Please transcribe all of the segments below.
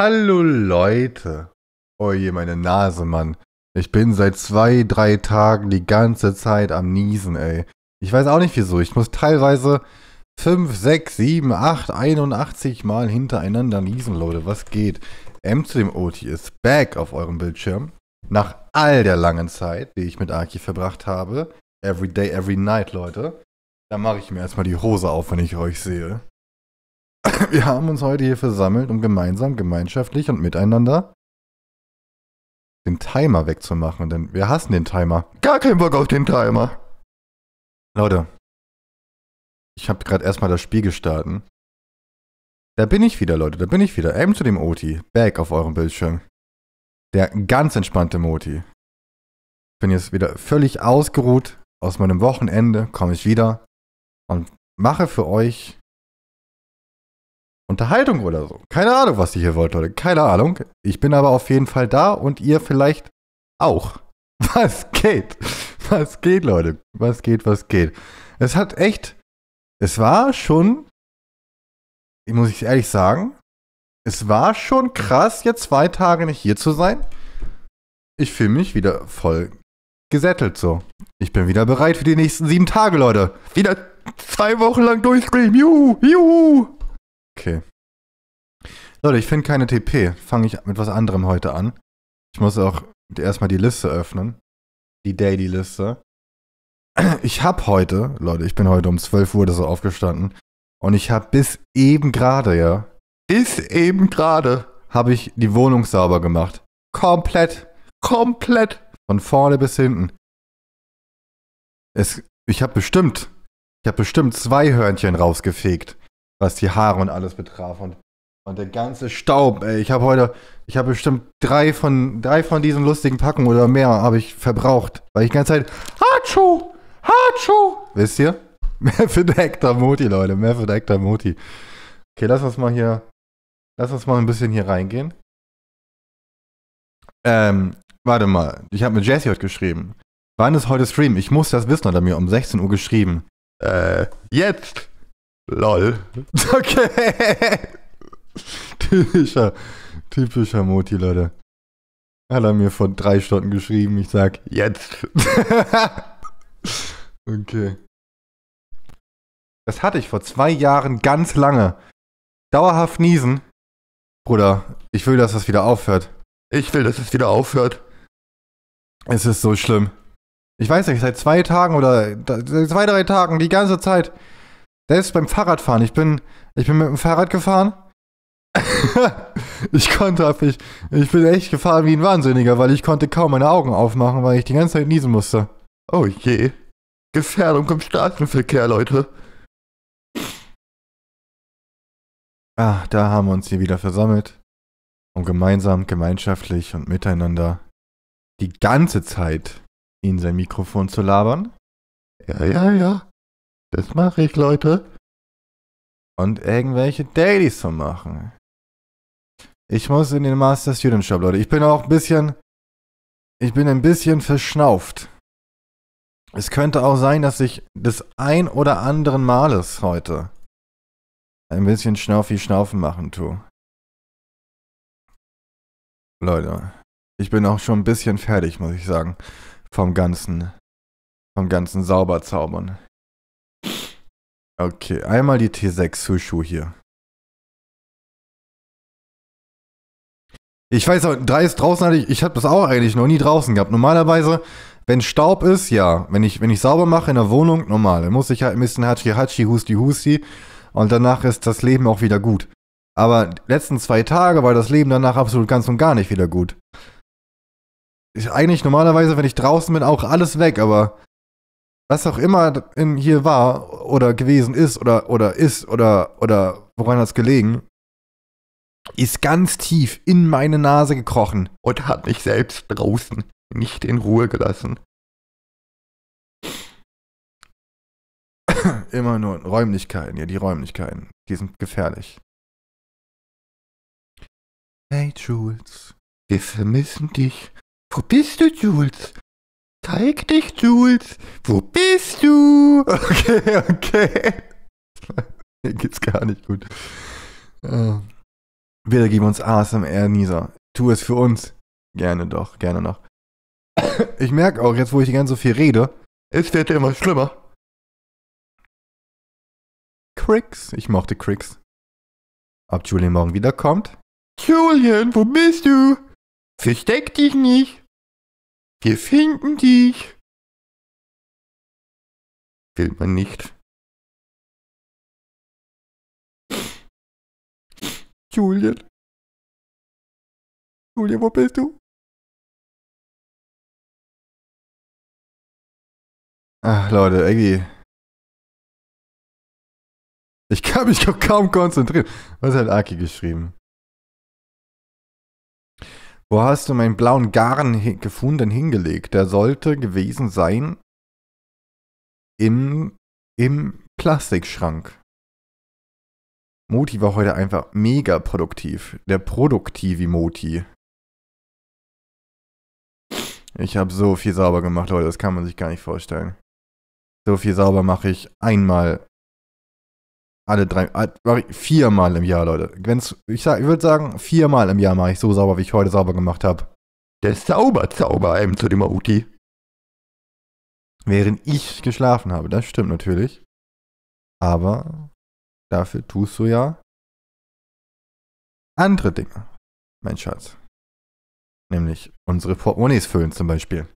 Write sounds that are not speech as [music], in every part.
Hallo Leute. Oje, oh meine Nase, Mann. Ich bin seit zwei, drei Tagen die ganze Zeit am Niesen, ey. Ich weiß auch nicht wieso. Ich muss teilweise 5, 6, 7, 8, 81 Mal hintereinander niesen, Leute. Was geht? M zu dem OT ist back auf eurem Bildschirm. Nach all der langen Zeit, die ich mit Aki verbracht habe. Every day, every night, Leute. Da mache ich mir erstmal die Hose auf, wenn ich euch sehe. [coughs] Wir haben uns heute hier versammelt, um gemeinsam, gemeinschaftlich und miteinander den Timer wegzumachen, denn wir hassen den Timer. Gar keinen Bock auf den Timer. Leute, ich habe gerade erstmal das Spiel gestartet. Da bin ich wieder, Leute, da bin ich wieder. Eben zu dem Oti, back auf eurem Bildschirm. Der ganz entspannte Moti. Bin jetzt wieder völlig ausgeruht aus meinem Wochenende, komme ich wieder und mache für euch Unterhaltung oder so. Keine Ahnung, was ihr hier wollt, Leute. Keine Ahnung. Ich bin aber auf jeden Fall da und ihr vielleicht auch. [laughs] Was geht? Was geht, Leute? Was geht, was geht? Es hat echt, es war schon, Ich muss ich ehrlich sagen, es war schon krass, jetzt zwei Tage nicht hier zu sein. Ich fühle mich wieder voll gesättelt so. Ich bin wieder bereit für die nächsten sieben Tage, Leute. Wieder zwei Wochen lang durchstreamen. Juhu, juhu. Okay. Leute, ich finde keine TP. Fange ich mit was anderem heute an. Ich muss auch erstmal die Liste öffnen. Die Daily-Liste. Ich habe heute, Leute, ich bin heute um 12 Uhr so aufgestanden. Und ich habe bis eben gerade, ja. Bis eben gerade habe ich die Wohnung sauber gemacht. Komplett. Komplett. Von vorne bis hinten. Es, ich habe bestimmt, ich habe bestimmt zwei Hörnchen rausgefegt was die Haare und alles betraf. Und, und der ganze Staub, ey. Ich habe heute, ich habe bestimmt drei von, drei von diesen lustigen Packen oder mehr habe ich verbraucht. Weil ich die ganze Zeit, Hachu, Hachu, Wisst ihr? [laughs] Mehr Method Hector Moti, Leute. mehr Method Hector Moti. Okay, lass uns mal hier, lass uns mal ein bisschen hier reingehen. Ähm, warte mal. Ich habe mit Jesse heute geschrieben. Wann ist heute Stream? Ich muss das wissen, hat er mir um 16 Uhr geschrieben. Äh, jetzt! Lol. [laughs] Okay. typischer, typischer Moti, Leute. Hat er mir vor drei Stunden geschrieben. Ich sag, jetzt. [laughs] okay. Das hatte ich vor zwei Jahren ganz lange. Dauerhaft niesen. Bruder, ich will, dass das wieder aufhört. Ich will, dass es wieder aufhört. Es ist so schlimm. Ich weiß nicht, seit zwei Tagen oder zwei, drei Tagen, die ganze Zeit selbst beim Fahrradfahren. Ich bin, ich bin mit dem Fahrrad gefahren. [laughs] ich konnte ich, ich bin echt gefahren wie ein Wahnsinniger, weil ich konnte kaum meine Augen aufmachen, weil ich die ganze Zeit niesen musste. Oh je. Gefährdung im Straßenverkehr, Leute. Ach, da haben wir uns hier wieder versammelt, um gemeinsam, gemeinschaftlich und miteinander die ganze Zeit in sein Mikrofon zu labern. Ja, ja, ja. Das mache ich, Leute. Und irgendwelche Dailies zu machen. Ich muss in den Master Student Shop, Leute. Ich bin auch ein bisschen. Ich bin ein bisschen verschnauft. Es könnte auch sein, dass ich des ein oder anderen Males heute ein bisschen Schnaufi Schnaufen machen tue. Leute, ich bin auch schon ein bisschen fertig, muss ich sagen. Vom ganzen, vom ganzen Sauberzaubern. Okay, einmal die T6 Sushu hier. Ich weiß auch, drei ist draußen, hatte ich, ich habe das auch eigentlich noch nie draußen gehabt. Normalerweise, wenn Staub ist, ja. Wenn ich, wenn ich sauber mache in der Wohnung, normal. Dann muss ich halt ein bisschen Hachi Hachi, Husti Husti. Und danach ist das Leben auch wieder gut. Aber die letzten zwei Tage war das Leben danach absolut ganz und gar nicht wieder gut. Ich, eigentlich normalerweise, wenn ich draußen bin, auch alles weg, aber was auch immer in hier war oder gewesen ist oder, oder ist oder, oder woran das gelegen, ist ganz tief in meine Nase gekrochen. Und hat mich selbst draußen nicht in Ruhe gelassen. [coughs] Immer nur Räumlichkeiten, ja, die Räumlichkeiten, die sind gefährlich. Hey, Jules. Wir vermissen dich. Wo bist du, Jules? Zeig dich, Jules. Wo bist du? [laughs] Okay, okay. [laughs] Mir geht's gar nicht gut. Bitte ähm, geben uns ASMR, Nisa. Tu es für uns. Gerne doch, gerne noch. Ich merke auch, jetzt wo ich die ganze so viel rede, es wird immer schlimmer. Cricks. Ich mochte Cricks. Ob Julian morgen wiederkommt? Julian, wo bist du? Versteck dich nicht. Wir finden dich. Will man nicht. Julian. Julian, wo bist du? Ach, Leute, irgendwie. Ich kann mich doch kaum konzentrieren. Was hat Aki geschrieben? Wo hast du meinen blauen Garn gefunden hingelegt? Der sollte gewesen sein im, im Plastikschrank. Moti war heute einfach mega produktiv. Der produktive Moti. Ich habe so viel sauber gemacht, heute, das kann man sich gar nicht vorstellen. So viel sauber mache ich einmal alle drei, äh, viermal im Jahr, Leute. Wenn's, ich ich würde sagen, viermal im Jahr mache ich so sauber, wie ich heute sauber gemacht habe. Der Sauberzauber eben zu dem Auti. Während ich geschlafen habe, das stimmt natürlich. Aber dafür tust du ja andere Dinge, mein Schatz. Nämlich unsere Portemonnaies füllen zum Beispiel.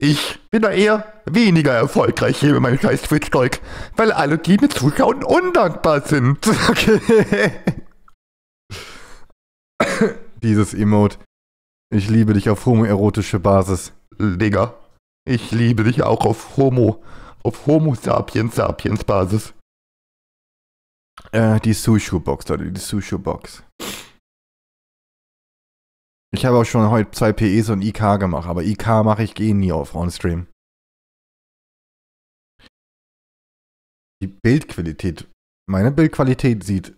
Ich bin da eher weniger erfolgreich hier mit meinem scheiß Twitch-Zeug, weil alle, die mir zuschauen, undankbar sind. [laughs] Okay. [coughs] Dieses Emote. Ich liebe dich auf homoerotische Basis. Digga, ich liebe dich auch auf Homo, auf Homo sapiens sapiens Basis. Äh, die Sushu-Box, Leute, die Sushu-Box. Ich habe auch schon heute zwei PEs und IK gemacht, aber IK mache ich eh nie auf OnStream. Die Bildqualität, meine Bildqualität sieht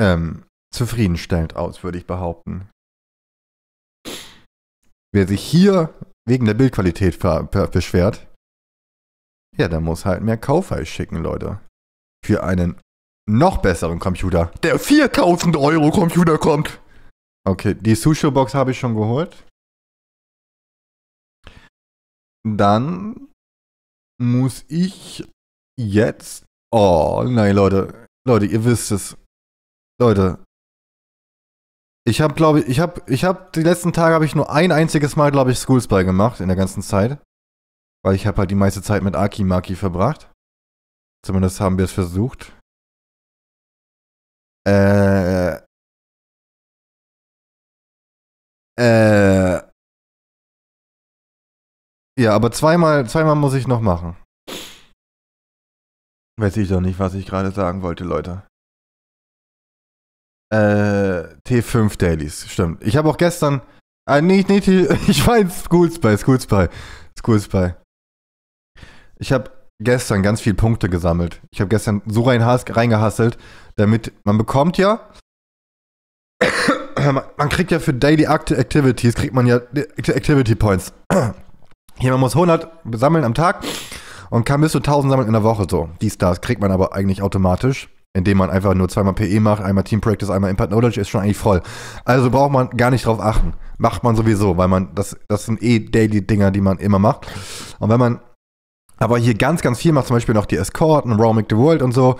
ähm, zufriedenstellend aus, würde ich behaupten. Wer sich hier wegen der Bildqualität beschwert, ja, der muss halt mehr Kaufpreis schicken, Leute. Für einen noch besseren Computer, der 4000 Euro Computer kommt. Okay, die Sushi-Box habe ich schon geholt. Dann muss ich jetzt... Oh, nein, Leute. Leute, ihr wisst es. Leute. Ich habe, glaube ich, ich habe, ich habe, die letzten Tage habe ich nur ein einziges Mal, glaube ich, School gemacht in der ganzen Zeit. Weil ich habe halt die meiste Zeit mit Aki Maki verbracht. Zumindest haben wir es versucht. Äh, Äh. Ja, aber zweimal, zweimal muss ich noch machen. Weiß ich doch nicht, was ich gerade sagen wollte, Leute. Äh, T5 Dailies, stimmt. Ich habe auch gestern. Ah, nee, nee, [laughs] ich war School Spy, School Spy. School Spy. Ich habe gestern ganz viele Punkte gesammelt. Ich habe gestern so reingehasselt, damit man bekommt ja man kriegt ja für Daily Activities, kriegt man ja äh, Activity Points. [clears throat] Hier, man muss 100 sammeln am Tag und kann bis zu 1000 sammeln in der Woche. So, die Stars kriegt man aber eigentlich automatisch, indem man einfach nur zweimal PE macht, einmal Team Practice, einmal Impact Knowledge, ist schon eigentlich voll. Also braucht man gar nicht drauf achten. Macht man sowieso, weil man, das, das sind eh Daily-Dinger, die man immer macht. Und wenn man aber hier ganz, ganz viel macht, zum Beispiel noch die Escort Escorten, Row Make the World und so,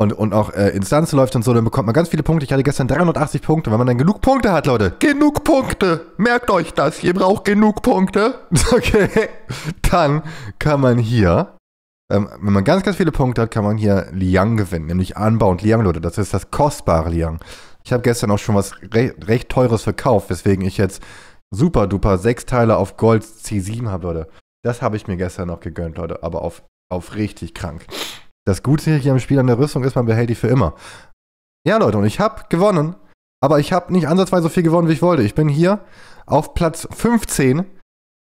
und, und auch äh, Instanz läuft und so, dann bekommt man ganz viele Punkte. Ich hatte gestern 380 Punkte. Wenn man dann genug Punkte hat, Leute, genug Punkte, merkt euch das, ihr braucht genug Punkte. [laughs] Okay, dann kann man hier, ähm, wenn man ganz, ganz viele Punkte hat, kann man hier Liang gewinnen, nämlich Anbau und Liang, Leute. Das ist das kostbare Liang. Ich habe gestern auch schon was re recht teures verkauft, weswegen ich jetzt super duper sechs Teile auf Gold C7 habe, Leute. Das habe ich mir gestern noch gegönnt, Leute, aber auf, auf richtig krank. Das Gute hier am Spiel an der Rüstung ist, man behält die für immer. Ja, Leute, und ich habe gewonnen. Aber ich habe nicht ansatzweise so viel gewonnen, wie ich wollte. Ich bin hier auf Platz 15.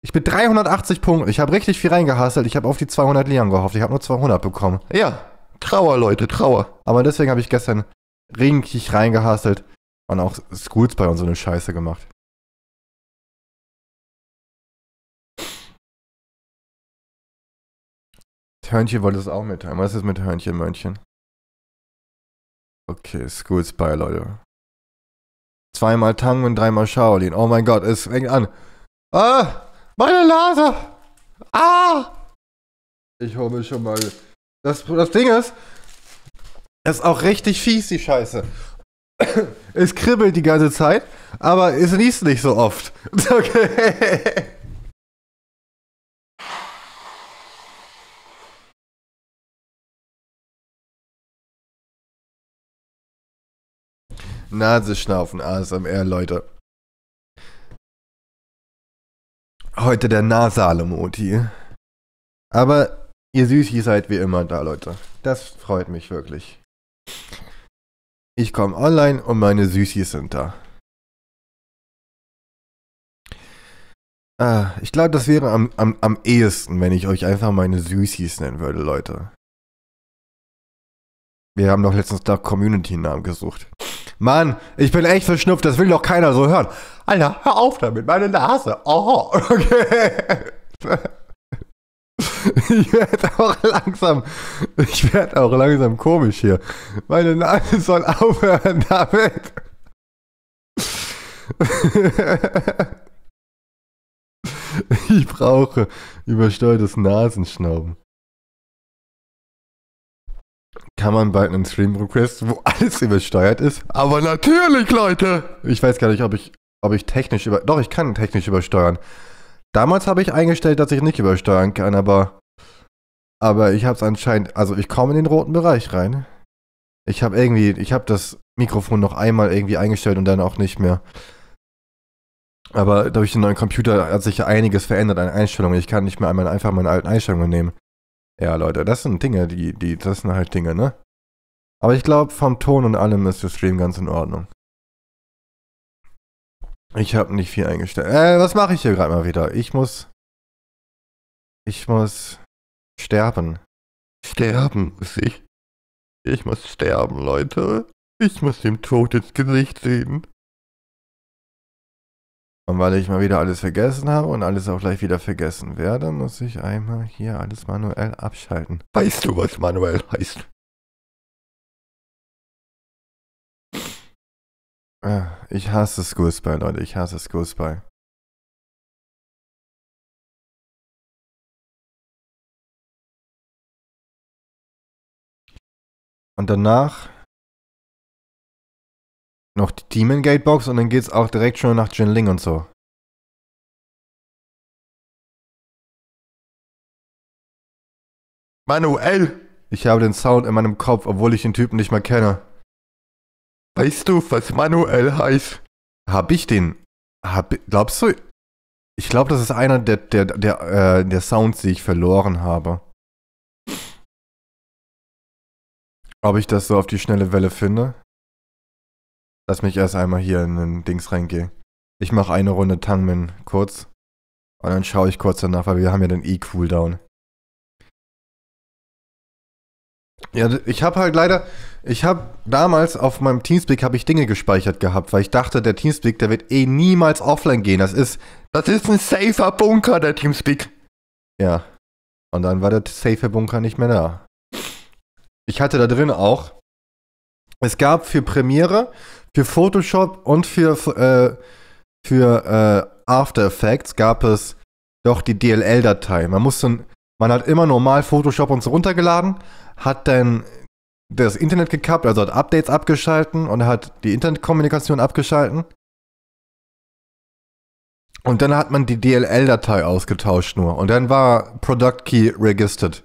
Ich bin 380 Punkte. Ich habe richtig viel reingehasselt. Ich habe auf die 200 Lian gehofft. Ich habe nur 200 bekommen. Ja, Trauer, Leute, Trauer. Aber deswegen habe ich gestern ringig reingehasselt und auch Schools bei uns so eine Scheiße gemacht. Hörnchen wollte es auch mitteilen. Was ist mit Hörnchen, Mönchen? Okay, School Spy, Leute. Zweimal Tang und dreimal Shaolin. Oh mein Gott, es fängt an. Ah! Meine Nase! Ah! Ich hole mir schon mal. Das, das Ding ist, es ist auch richtig fies, die Scheiße. es kribbelt die ganze Zeit, aber es niest nicht so oft. [laughs] Okay. Nase ASMR, Leute. Heute der nasale Moti. Aber ihr Süßi seid wie immer da, Leute. Das freut mich wirklich. Ich komme online und meine Süßis sind da. Ah, ich glaube, das wäre am, am, am ehesten, wenn ich euch einfach meine Süßis nennen würde, Leute. Wir haben doch letztens da Community-Namen gesucht. Mann, ich bin echt verschnupft, das will doch keiner so hören. Alter, hör auf damit, meine Nase. Oh, [laughs] okay. Ich werde auch langsam, ich werde auch langsam komisch hier. Meine Nase soll aufhören damit. Ich brauche übersteuertes Nasenschnauben kann man bald einen Stream-Request, wo alles übersteuert ist. Aber natürlich, Leute! Ich weiß gar nicht, ob ich, ob ich technisch über. Doch, ich kann technisch übersteuern. Damals habe ich eingestellt, dass ich nicht übersteuern kann, aber. Aber ich habe es anscheinend. Also, ich komme in den roten Bereich rein. Ich habe irgendwie. Ich habe das Mikrofon noch einmal irgendwie eingestellt und dann auch nicht mehr. Aber durch den neuen Computer hat sich ja einiges verändert an Einstellungen. Ich kann nicht mehr einmal einfach meine alten Einstellungen nehmen. Ja, Leute, das sind Dinge, die, die, das sind halt Dinge, ne? Aber ich glaube, vom Ton und allem ist der Stream ganz in Ordnung. Ich habe nicht viel eingestellt. Äh, was mache ich hier gerade mal wieder? Ich muss. Ich muss. Sterben. Sterben muss ich. Ich muss sterben, Leute. Ich muss dem Tod ins Gesicht sehen. Und weil ich mal wieder alles vergessen habe und alles auch gleich wieder vergessen werde, muss ich einmal hier alles manuell abschalten. Weißt du, was manuell heißt? Ah, ich hasse Skullspy, Leute. Ich hasse Skullspy. Und danach noch die Demon Gatebox und dann geht's auch direkt schon nach Jinling und so. Manuel! Ich habe den Sound in meinem Kopf, obwohl ich den Typen nicht mal kenne. Weißt du, was Manuel heißt? Hab ich den? Hab, glaubst du? Ich glaube, das ist einer der, der, der, äh, der Sounds, die ich verloren habe. Ob ich das so auf die schnelle Welle finde? Lass mich erst einmal hier in den Dings reingehen. Ich mache eine Runde Tangmin kurz. Und dann schaue ich kurz danach, weil wir haben ja den E-Cooldown. Ja, ich habe halt leider, ich habe damals auf meinem Teamspeak habe ich Dinge gespeichert gehabt, weil ich dachte, der Teamspeak, der wird eh niemals offline gehen. Das ist, das ist ein safer Bunker, der Teamspeak. Ja. Und dann war der safer Bunker nicht mehr da. Ich hatte da drin auch, es gab für Premiere für Photoshop und für, äh, für äh, After Effects gab es doch die DLL-Datei. Man musste, man hat immer normal Photoshop uns so runtergeladen, hat dann das Internet gekappt, also hat Updates abgeschalten und hat die Internetkommunikation abgeschalten. Und dann hat man die DLL-Datei ausgetauscht nur. Und dann war Product Key registered.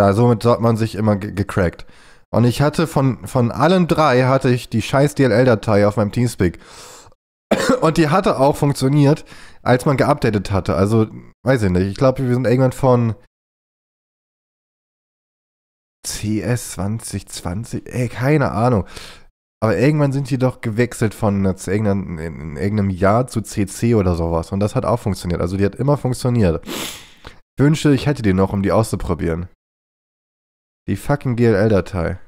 Da somit hat man sich immer ge gecrackt. Und ich hatte von, von allen drei hatte ich die scheiß DLL-Datei auf meinem Teamspeak. Und die hatte auch funktioniert, als man geupdatet hatte. Also, weiß ich nicht. Ich glaube, wir sind irgendwann von CS 2020, ey, keine Ahnung. Aber irgendwann sind die doch gewechselt von jetzt in irgendeinem Jahr zu CC oder sowas. Und das hat auch funktioniert. Also die hat immer funktioniert. Ich wünsche, ich hätte die noch, um die auszuprobieren. Die fucking DLL-Datei.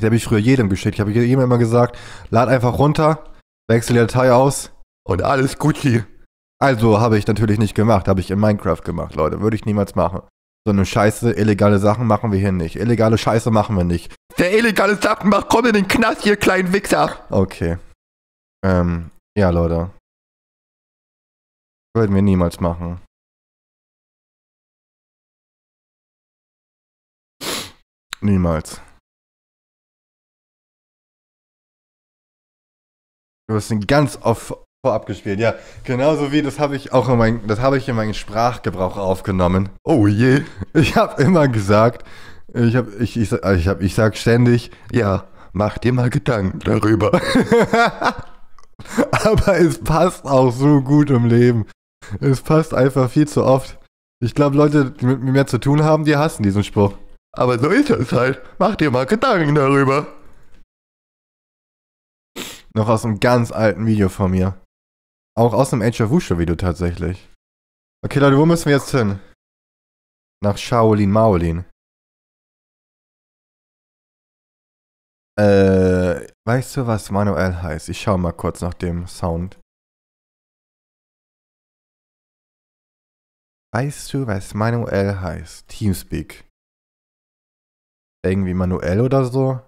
Die habe ich früher jedem geschickt. Ich habe jedem immer gesagt, lad einfach runter, wechsel die Datei aus und alles Gucci. Also habe ich natürlich nicht gemacht, habe ich in Minecraft gemacht, Leute. Würde ich niemals machen. So eine Scheiße, illegale Sachen machen wir hier nicht. Illegale Scheiße machen wir nicht. Wer illegale Sachen macht, komm in den Knast, ihr kleinen Wichser. Okay. Ähm, ja, Leute. Würden wir niemals machen. Niemals. Du hast ihn ganz oft vorab gespielt, ja. Genauso wie das habe ich auch in mein, das habe ich in meinen Sprachgebrauch aufgenommen. Oh je, ich habe immer gesagt, ich habe ich ich, ich, hab, ich sag ständig, ja, mach dir mal Gedanken darüber. [laughs] Aber es passt auch so gut im Leben. Es passt einfach viel zu oft. Ich glaube, Leute, die mit mir mehr zu tun haben, die hassen diesen Spruch. Aber so ist es halt. Mach dir mal Gedanken darüber. Noch aus einem ganz alten Video von mir. Auch aus einem Age of Wushu Video tatsächlich. Okay, Leute, wo müssen wir jetzt hin? Nach Shaolin Maolin. Äh, weißt du, was Manuel heißt? Ich schaue mal kurz nach dem Sound. Weißt du, was Manuel heißt? Teamspeak. Irgendwie Manuel oder so?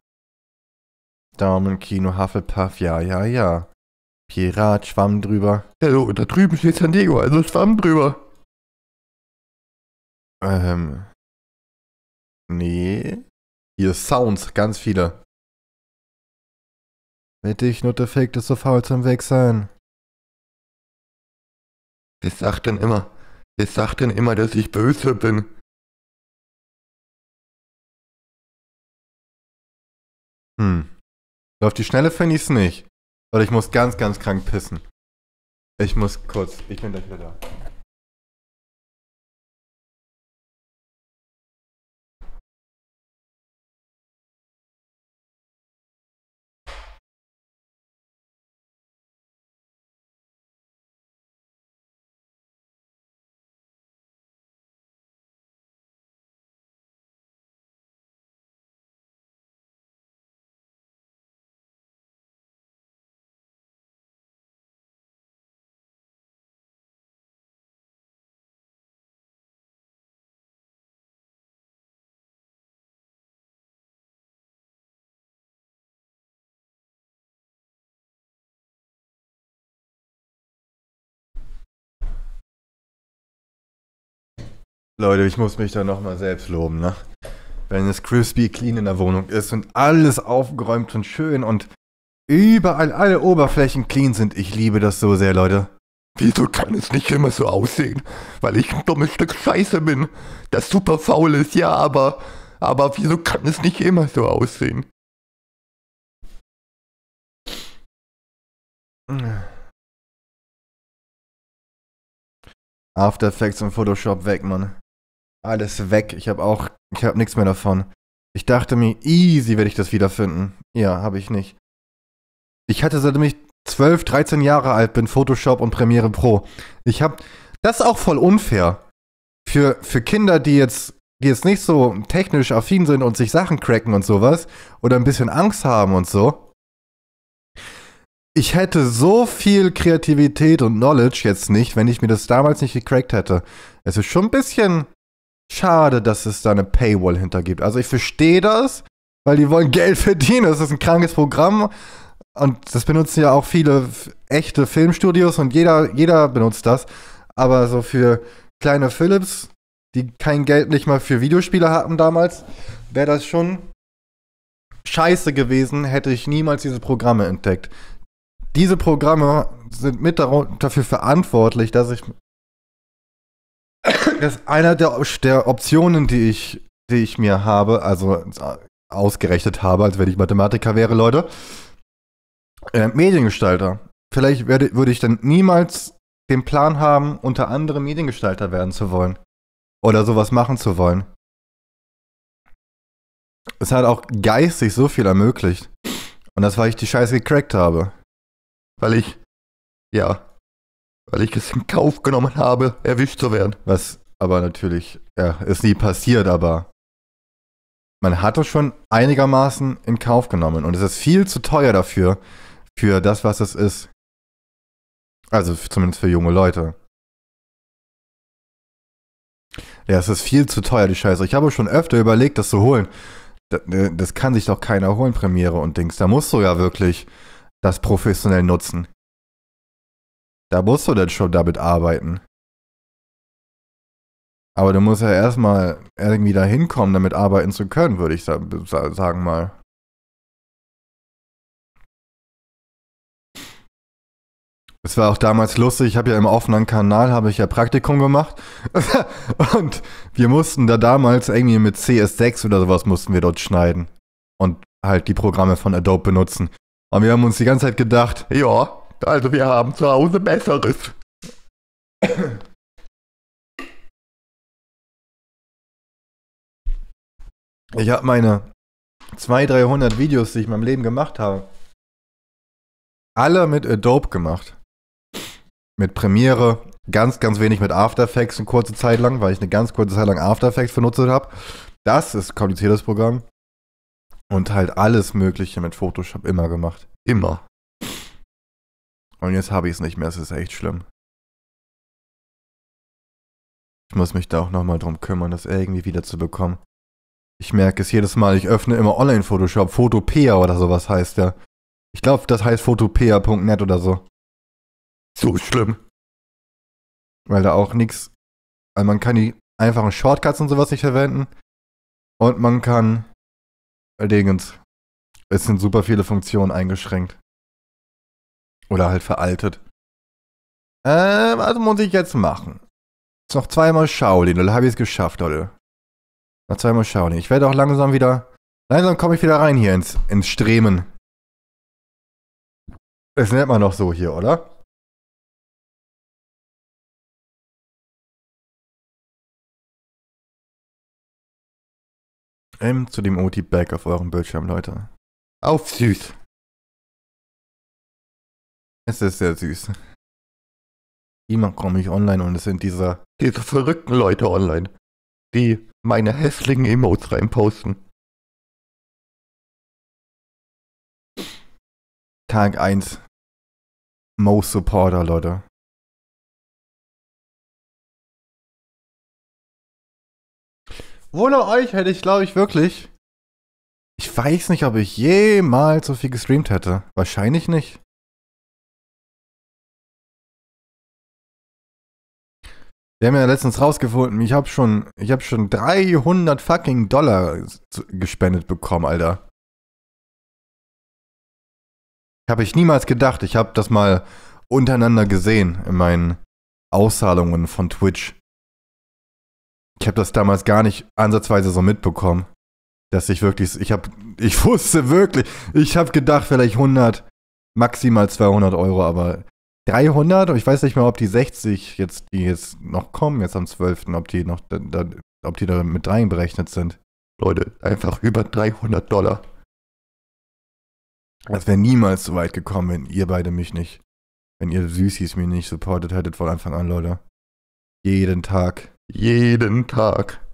Daumenkino, Hufflepuff, ja, ja, ja. Pirat, Schwamm drüber. Hallo, da drüben steht San Diego, also Schwamm drüber. Ähm. Nee. Hier Sounds, ganz viele. Mit dich, Nutte Fake, das so faul zum Weg sein. Wer sagt denn immer, wer sagt denn immer, dass ich böse bin. Hm. Läuft die Schnelle finde ich es nicht. Oder ich muss ganz, ganz krank pissen. Ich muss kurz. Ich bin gleich wieder da. Leute, ich muss mich da nochmal selbst loben, ne? Wenn es crispy clean in der Wohnung ist und alles aufgeräumt und schön und überall alle Oberflächen clean sind. Ich liebe das so sehr, Leute. Wieso kann es nicht immer so aussehen? Weil ich ein dummes Stück Scheiße bin. Das super faul ist, ja, aber. Aber wieso kann es nicht immer so aussehen? After Effects und Photoshop weg, Mann alles weg. Ich habe auch, ich habe nichts mehr davon. Ich dachte mir, easy werde ich das wiederfinden. Ja, habe ich nicht. Ich hatte seitdem ich 12, 13 Jahre alt bin Photoshop und Premiere Pro. Ich habe, das ist auch voll unfair. Für, für Kinder, die jetzt, die jetzt nicht so technisch affin sind und sich Sachen cracken und sowas oder ein bisschen Angst haben und so. Ich hätte so viel Kreativität und Knowledge jetzt nicht, wenn ich mir das damals nicht gecrackt hätte. Es ist schon ein bisschen schade, dass es da eine Paywall hintergibt. Also ich verstehe das, weil die wollen Geld [laughs] verdienen. Das ist ein krankes Programm. Und das benutzen ja auch viele echte Filmstudios und jeder, jeder benutzt das. Aber so für kleine Philips, die kein Geld nicht mal für Videospiele hatten damals, wäre das schon scheiße gewesen, hätte ich niemals diese Programme entdeckt. Diese Programme sind mit dafür verantwortlich, dass ich das ist einer der, der Optionen, die ich, die ich mir habe, also äh, ausgerechnet habe, als wenn ich Mathematiker wäre, Leute. Äh, Mediengestalter. Vielleicht werde, würde ich dann niemals den Plan haben, unter anderem Mediengestalter werden zu wollen. Oder sowas machen zu wollen. Es hat auch geistig so viel ermöglicht. Und das, weil ich die Scheiße gecrackt habe. Weil ich, ja, weil ich es in Kauf genommen habe, erwischt zu werden. Was aber natürlich, ja, ist nie passiert, aber man hat es schon einigermaßen in Kauf genommen und es ist viel zu teuer dafür, für das, was es ist. Also zumindest für junge Leute. Ja, es ist viel zu teuer, die Scheiße. Ich habe schon öfter überlegt, das zu holen. Das, das kann sich doch keiner holen, Premiere und Dings. Da musst du ja wirklich das professionell nutzen. Da musst du dann schon damit arbeiten. Aber du musst ja erstmal irgendwie da hinkommen, damit arbeiten zu können, würde ich sagen mal. Es war auch damals lustig, ich habe ja im offenen Kanal, habe ich ja Praktikum gemacht. [laughs] und wir mussten da damals irgendwie mit CS6 oder sowas mussten wir dort schneiden. Und halt die Programme von Adobe benutzen. Und wir haben uns die ganze Zeit gedacht, ja, also wir haben zu Hause Besseres. Ich habe meine 200, 300 Videos, die ich in meinem Leben gemacht habe, alle mit Adobe gemacht. Mit Premiere, ganz, ganz wenig mit After Effects eine kurze Zeit lang, weil ich eine ganz kurze Zeit lang After Effects benutzt habe. Das ist kompliziertes Programm. Und halt alles Mögliche mit Photoshop immer gemacht. Immer. Und jetzt habe ich es nicht mehr, es ist echt schlimm. Ich muss mich da auch nochmal drum kümmern, das irgendwie wieder zu bekommen. Ich merke es jedes Mal, ich öffne immer Online-Photoshop, Photopea oder sowas heißt der. Ich glaube, das heißt photopea.net oder so. So schlimm. Weil da auch nichts. Also man kann die einfachen Shortcuts und sowas nicht verwenden. Und man kann. Allerdings. Es sind super viele Funktionen eingeschränkt. Oder halt veraltet. Ähm, was muss ich jetzt machen. Jetzt noch zweimal Shaolin, oder habe ich es geschafft, oder? Noch zweimal Shaolin. Ich werde auch langsam wieder. Langsam komme ich wieder rein hier ins, ins Stremen. Das nennt man noch so hier, oder? M ähm, zu dem OT-Back auf eurem Bildschirm, Leute. Auf süß! Es ist sehr süß. Immer komme ich online und es sind dieser, diese verrückten Leute online, die meine hässlichen Emotes reinposten. Tag 1. Most Supporter, Leute. Ohne euch hätte ich, glaube ich, wirklich. Ich weiß nicht, ob ich jemals so viel gestreamt hätte. Wahrscheinlich nicht. Wir haben ja letztens rausgefunden, ich habe schon, ich habe schon 300 fucking Dollar gespendet bekommen, Alter. Habe ich niemals gedacht. Ich habe das mal untereinander gesehen in meinen Auszahlungen von Twitch. Ich habe das damals gar nicht ansatzweise so mitbekommen, dass ich wirklich, ich habe, ich [laughs] wusste wirklich, ich habe gedacht vielleicht 100, maximal 200 Euro, aber 300, ich weiß nicht mehr, ob die 60 jetzt, die jetzt noch kommen, jetzt am 12., ob die noch, da, da, ob die da mit reinberechnet sind. Leute, einfach über 300 Dollar. Das wäre niemals so weit gekommen, wenn ihr beide mich nicht, wenn ihr Süßis mir nicht supportet hättet von Anfang an, Leute. Jeden Tag. Jeden Tag.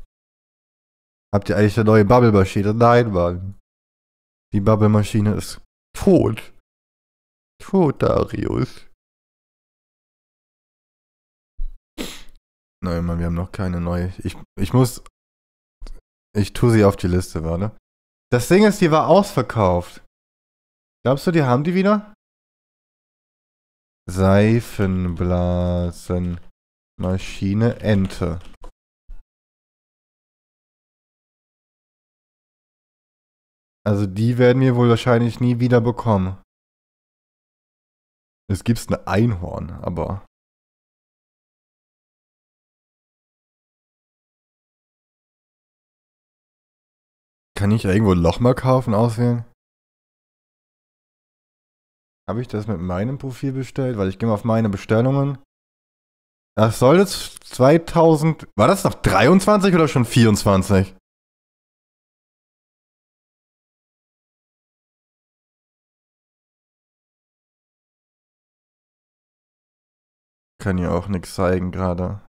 Habt ihr eigentlich eine neue Bubble-Maschine? Nein, Mann. Die Bubble-Maschine ist tot. Tot, Darius. Nein, Mann, wir haben noch keine neue. Ich, ich muss. Ich tue sie auf die Liste, warte. Das Ding ist, die war ausverkauft. Glaubst du, die haben die wieder? Seifenblasen. Maschine Ente. Also die werden wir wohl wahrscheinlich nie wieder bekommen. Es gibt ein Einhorn, aber Kann ich irgendwo ein Loch mal kaufen auswählen? Habe ich das mit meinem Profil bestellt? Weil ich gehe mal auf meine Bestellungen. Das soll jetzt 2000. War das noch 23 oder schon 24? Kann ja auch nichts zeigen gerade.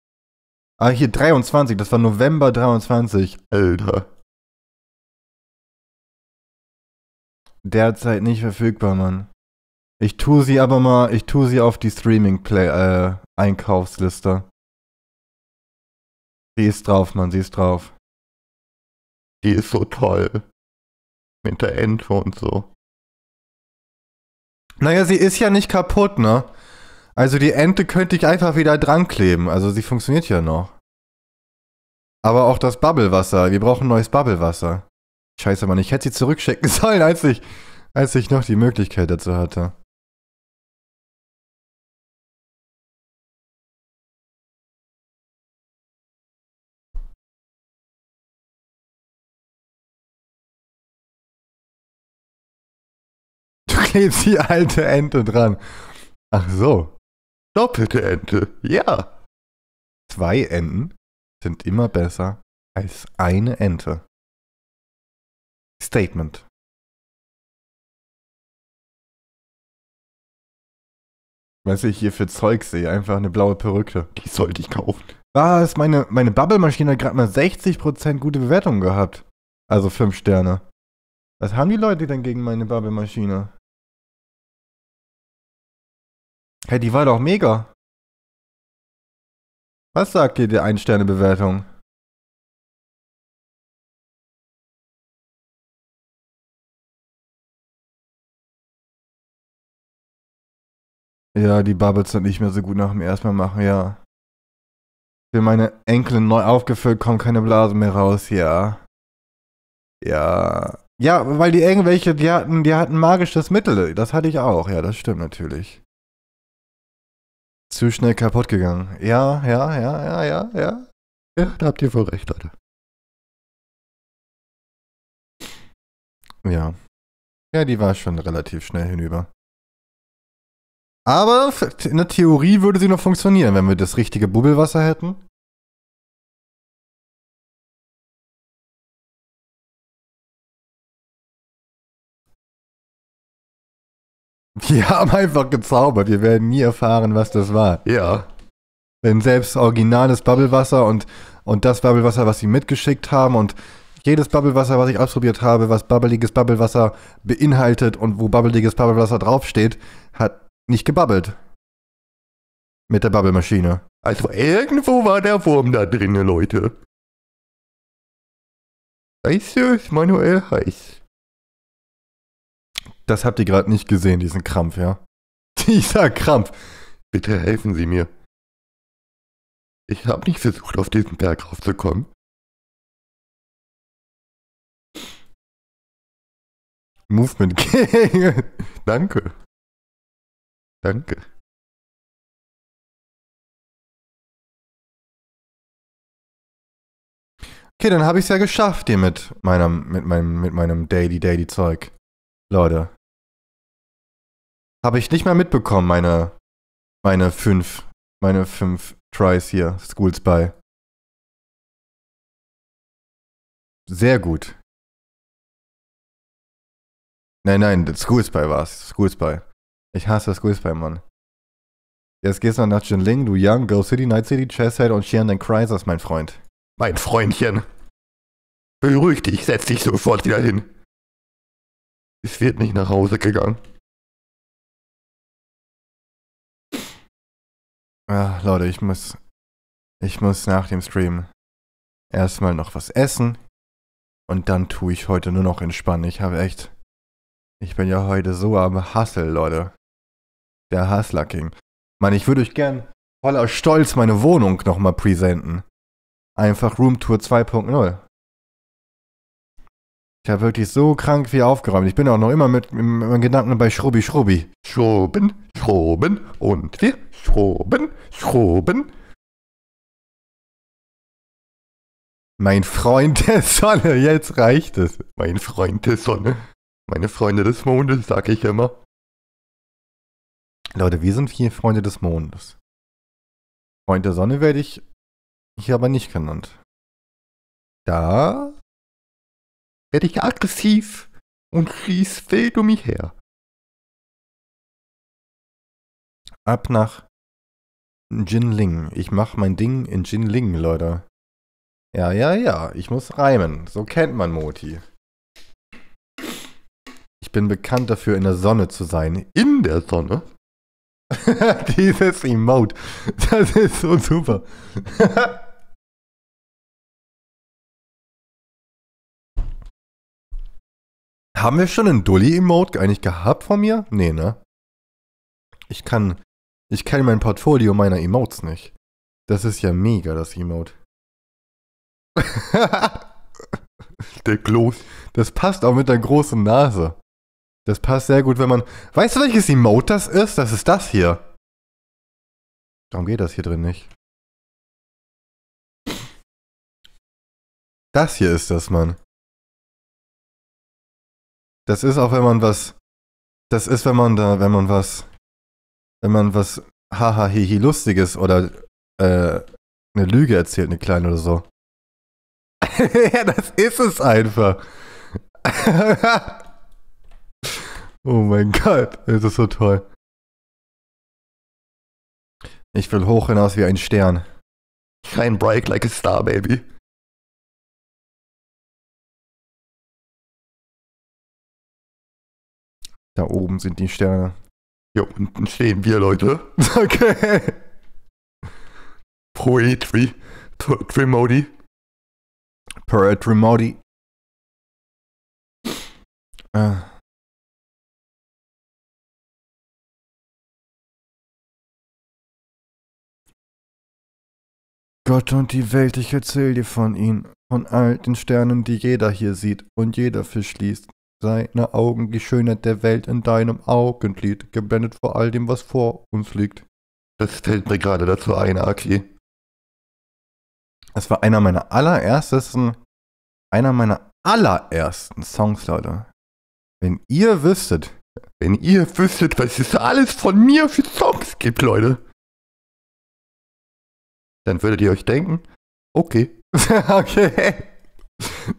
Ah, hier 23, das war November 23. Alter. derzeit nicht verfügbar, Mann. Ich tu sie aber mal, ich tu sie auf die Streaming-Play-Einkaufsliste. Äh, sie ist drauf, Mann, sie ist drauf. Die ist so toll. Mit der Ente und so. Naja, sie ist ja nicht kaputt, ne? Also die Ente könnte ich einfach wieder dran kleben. Also sie funktioniert ja noch. Aber auch das Bubblewasser. Wir brauchen neues Bubblewasser. Scheiße, Mann, ich hätte sie zurückschicken [laughs] sollen, als ich, als ich noch die Möglichkeit dazu hatte. Du klebst die alte Ente dran. Ach so. Doppelte Ente. Ja. Zwei Enten sind immer besser als eine Ente statement was ich hier für Zeug sehe. Einfach eine blaue Perücke. Die sollte ich kaufen. Was? Meine, meine Bubble-Maschine hat gerade mal 60% gute Bewertungen gehabt. Also 5 Sterne. Was haben die Leute denn gegen meine Bubble-Maschine? Hey, die war doch mega. Was sagt ihr der 1-Sterne-Bewertung? Ja, die Bubbles sind nicht mehr so gut nach dem ersten Mal machen, ja. Für meine Enkel neu aufgefüllt, kommen keine Blasen mehr raus, ja. Ja. Ja, weil die irgendwelche, die hatten, die hatten magisches Mittel. Das hatte ich auch, ja, das stimmt natürlich. Zu schnell kaputt gegangen. Ja, ja, ja, ja, ja, ja. Ja, da habt ihr voll recht, Leute. Ja. Ja, die war schon relativ schnell hinüber. Aber in der Theorie würde sie noch funktionieren, wenn wir das richtige Bubbelwasser hätten. [laughs] Wir haben einfach gezaubert. Wir werden nie erfahren, was das war. Ja. Denn selbst originales Bubblewasser und, und das Bubblewasser, was sie mitgeschickt haben und jedes Bubblewasser, was ich ausprobiert habe, was bubbeliges Bubblewasser beinhaltet und wo bubbeliges Bubblewasser draufsteht, hat nicht gebabbelt. Mit der bubble Also irgendwo war der Wurm da drinne, Leute. Scheiße ist manuell heiß. Das habt ihr gerade nicht gesehen, diesen Krampf, ja? [laughs] Dieser Krampf. Bitte helfen Sie mir. Ich habe nicht versucht, auf diesen Berg raufzukommen. Movement King. [laughs] Danke danke Okay, dann habe ich es ja geschafft hier mit meinem, mit meinem, mit meinem Daily Daily Zeug. Leute. Habe ich nicht mal mitbekommen, meine, meine fünf, meine fünf Tries hier, School Spy. Sehr gut. Nein, nein, School Spy war's. School Spy. Ich hasse das Quiz Mann. Jetzt gehst du nach Jin Ling, Du Young, Go City, Night City, Chesshead und Sheeran Chrysler, mein Freund. Mein Freundchen. Beruhig dich, setz dich sofort wieder hin. Es wird nicht nach Hause gegangen. Ach, Leute, ich muss. Ich muss nach dem Stream erstmal noch was essen. Und dann tue ich heute nur noch entspannen. Ich habe echt. Ich bin ja heute so am Hustle, Leute der Hustler King. Mann, ich würde euch gern voller Stolz meine Wohnung nochmal präsenten. Einfach Roomtour 2.0. Ich habe wirklich so krank wie aufgeräumt. Ich bin auch noch immer mit meinen Gedanken bei Schrubi Schrubi. Schroben, Schroben und wir Schroben, Schroben. Mein Freund der Sonne, jetzt reicht es. Mein Freund der Sonne. Meine Freunde des Mondes, sag ich immer. Leute, wir sind hier Freunde des Mondes. Freund der Sonne werde ich hier aber nicht genannt. Da werde ich aggressiv und schieß wild um mich her. Ab nach Jinling. Ich mache mein Ding in Jinling, Leute. Ja, ja, ja, ich muss reimen. So kennt man Moti. Ich bin bekannt dafür, in der Sonne zu sein. In der Sonne? [laughs] Dieses Emote. Das ist so super. [laughs] Haben wir schon einen Dully-Emote eigentlich gehabt von mir? Nee, ne? Ich kann. Ich kenne mein Portfolio meiner Emotes nicht. Das ist ja mega, das Emote. [laughs] der Glo. Das passt auch mit der großen Nase. Das passt sehr gut, wenn man. Weißt du, welches Emote das ist? Das ist das hier. Darum geht das hier drin nicht? Das hier ist das, Mann. Das ist auch, wenn man was. Das ist, wenn man da, wenn man was. Wenn man was haha hihi lustiges oder äh, eine Lüge erzählt, eine kleine oder so. [laughs] ja, das ist es einfach. [laughs] Oh mein Gott, das ist so toll. Ich will hoch hinaus wie ein Stern. Shine bright like a star, baby. Da oben sind die Sterne. Hier unten stehen wir, Leute. [laughs] Okay. Poetry. Poetry Modi. Poetry Modi. Ah. Gott und die Welt, ich erzähl dir von ihnen, von all den Sternen, die jeder hier sieht und jeder verschließt. Seine Augen, die Schönheit der Welt in deinem Augenlid, geblendet vor all dem, was vor uns liegt. Das fällt mir gerade dazu ein, Aki. Das war einer meiner allerersten, einer meiner allerersten Songs, Leute. Wenn ihr wüsstet, wenn ihr wüsstet, was es alles von mir für Songs gibt, Leute dann würdet ihr euch denken, okay, [laughs] okay.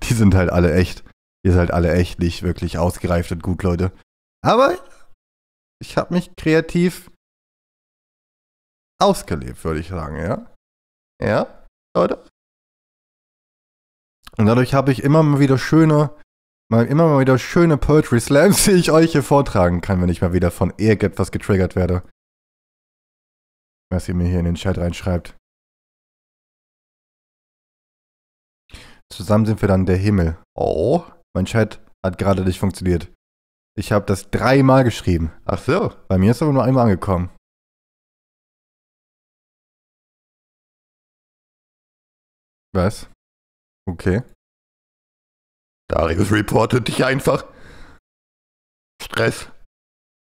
Die sind halt alle echt. Ihr seid alle echt nicht wirklich ausgereift und gut, Leute. Aber ich habe mich kreativ ausgelebt, würde ich sagen, ja. Ja, Leute. Und dadurch habe ich immer mal wieder schöne, mal, immer mal wieder schöne Poetry Slams, [laughs] die ich euch hier vortragen kann, wenn ich mal wieder von irgendetwas getriggert werde. Was ihr mir hier in den Chat reinschreibt. Zusammen sind wir dann der Himmel. Oh, mein Chat hat gerade nicht funktioniert. Ich habe das dreimal geschrieben. Ach so. Bei mir ist aber nur einmal angekommen. Was? Okay. Darius reportet dich einfach. Stress.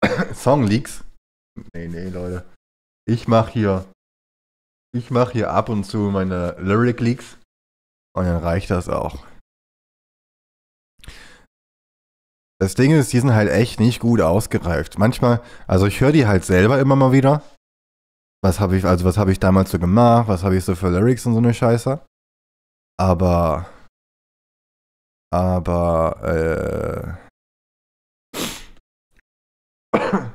[coughs] Songleaks? Nee, nee, Leute. Ich mach hier. Ich mach hier ab und zu meine Lyric Leaks. Und dann reicht das auch. Das Ding ist, die sind halt echt nicht gut ausgereift. Manchmal, also ich höre die halt selber immer mal wieder. Was habe ich, also was habe ich damals so gemacht? Was habe ich so für Lyrics und so eine Scheiße? Aber, aber, äh, [coughs]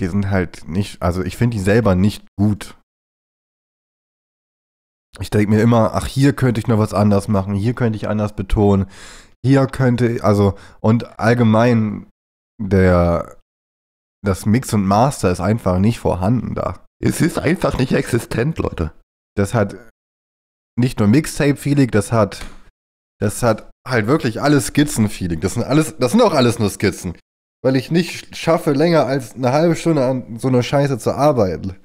die sind halt nicht, also ich finde die selber nicht gut ich denke mir immer, ach, hier könnte ich noch was anders machen, hier könnte ich anders betonen, hier könnte, also, und allgemein der, das Mix und Master ist einfach nicht vorhanden da. Es ist einfach nicht existent, Leute. Das hat nicht nur Mixtape-Feeling, das hat, das hat halt wirklich alles Skizzen-Feeling. Das sind alles, das sind auch alles nur Skizzen. Weil ich nicht schaffe, länger als eine halbe Stunde an so einer Scheiße zu arbeiten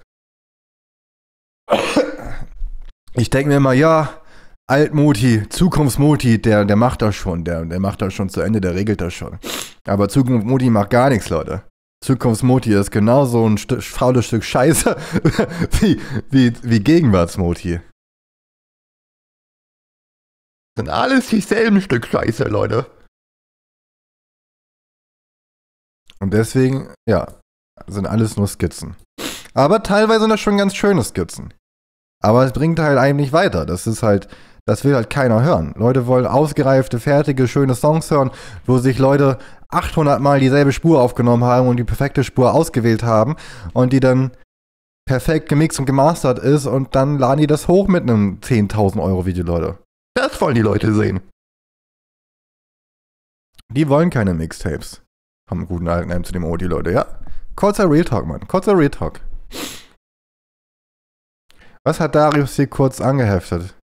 ich denke mir immer, ja, Altmoti, Zukunftsmoti, der, der macht das schon, der, der macht das schon zu Ende, der regelt das schon. Aber Zukunftsmoti macht gar nichts, Leute. Zukunftsmoti ist genauso ein St faules Stück Scheiße [laughs] wie, wie, wie Gegenwartsmoti. Sind alles dieselben Stück Scheiße, Leute. Und deswegen, ja, sind alles nur Skizzen. Aber teilweise sind das schon ganz schöne Skizzen. Aber es bringt halt einem nicht weiter. Das ist halt, das will halt keiner hören. Leute wollen ausgereifte, fertige, schöne Songs hören, wo sich Leute 800 Mal dieselbe Spur aufgenommen haben und die perfekte Spur ausgewählt haben und die dann perfekt gemixt und gemastert ist und dann laden die das hoch mit einem 10.000 Euro Video, Leute. Das wollen die Leute sehen. Die wollen keine Mixtapes. Haben einen guten alten zu dem O, Leute, ja? Kurzer Real Talk, Mann. Kurzer Real Talk. Was hat Darius hier kurz angeheftet?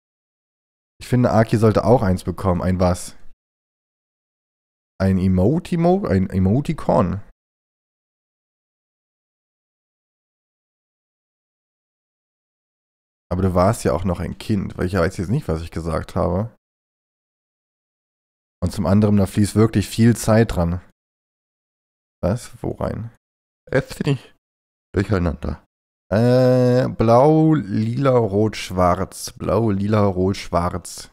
Ich finde, Aki sollte auch eins bekommen. Ein was? Ein Emotimo? Ein Emoticon? Aber du warst ja auch noch ein Kind, weil ich weiß jetzt nicht, was ich gesagt habe. Und zum anderen, da fließt wirklich viel Zeit dran. Was? Wo rein? Jetzt bin ich durcheinander. Äh, blau, lila, rot, schwarz. Blau, lila, rot, schwarz.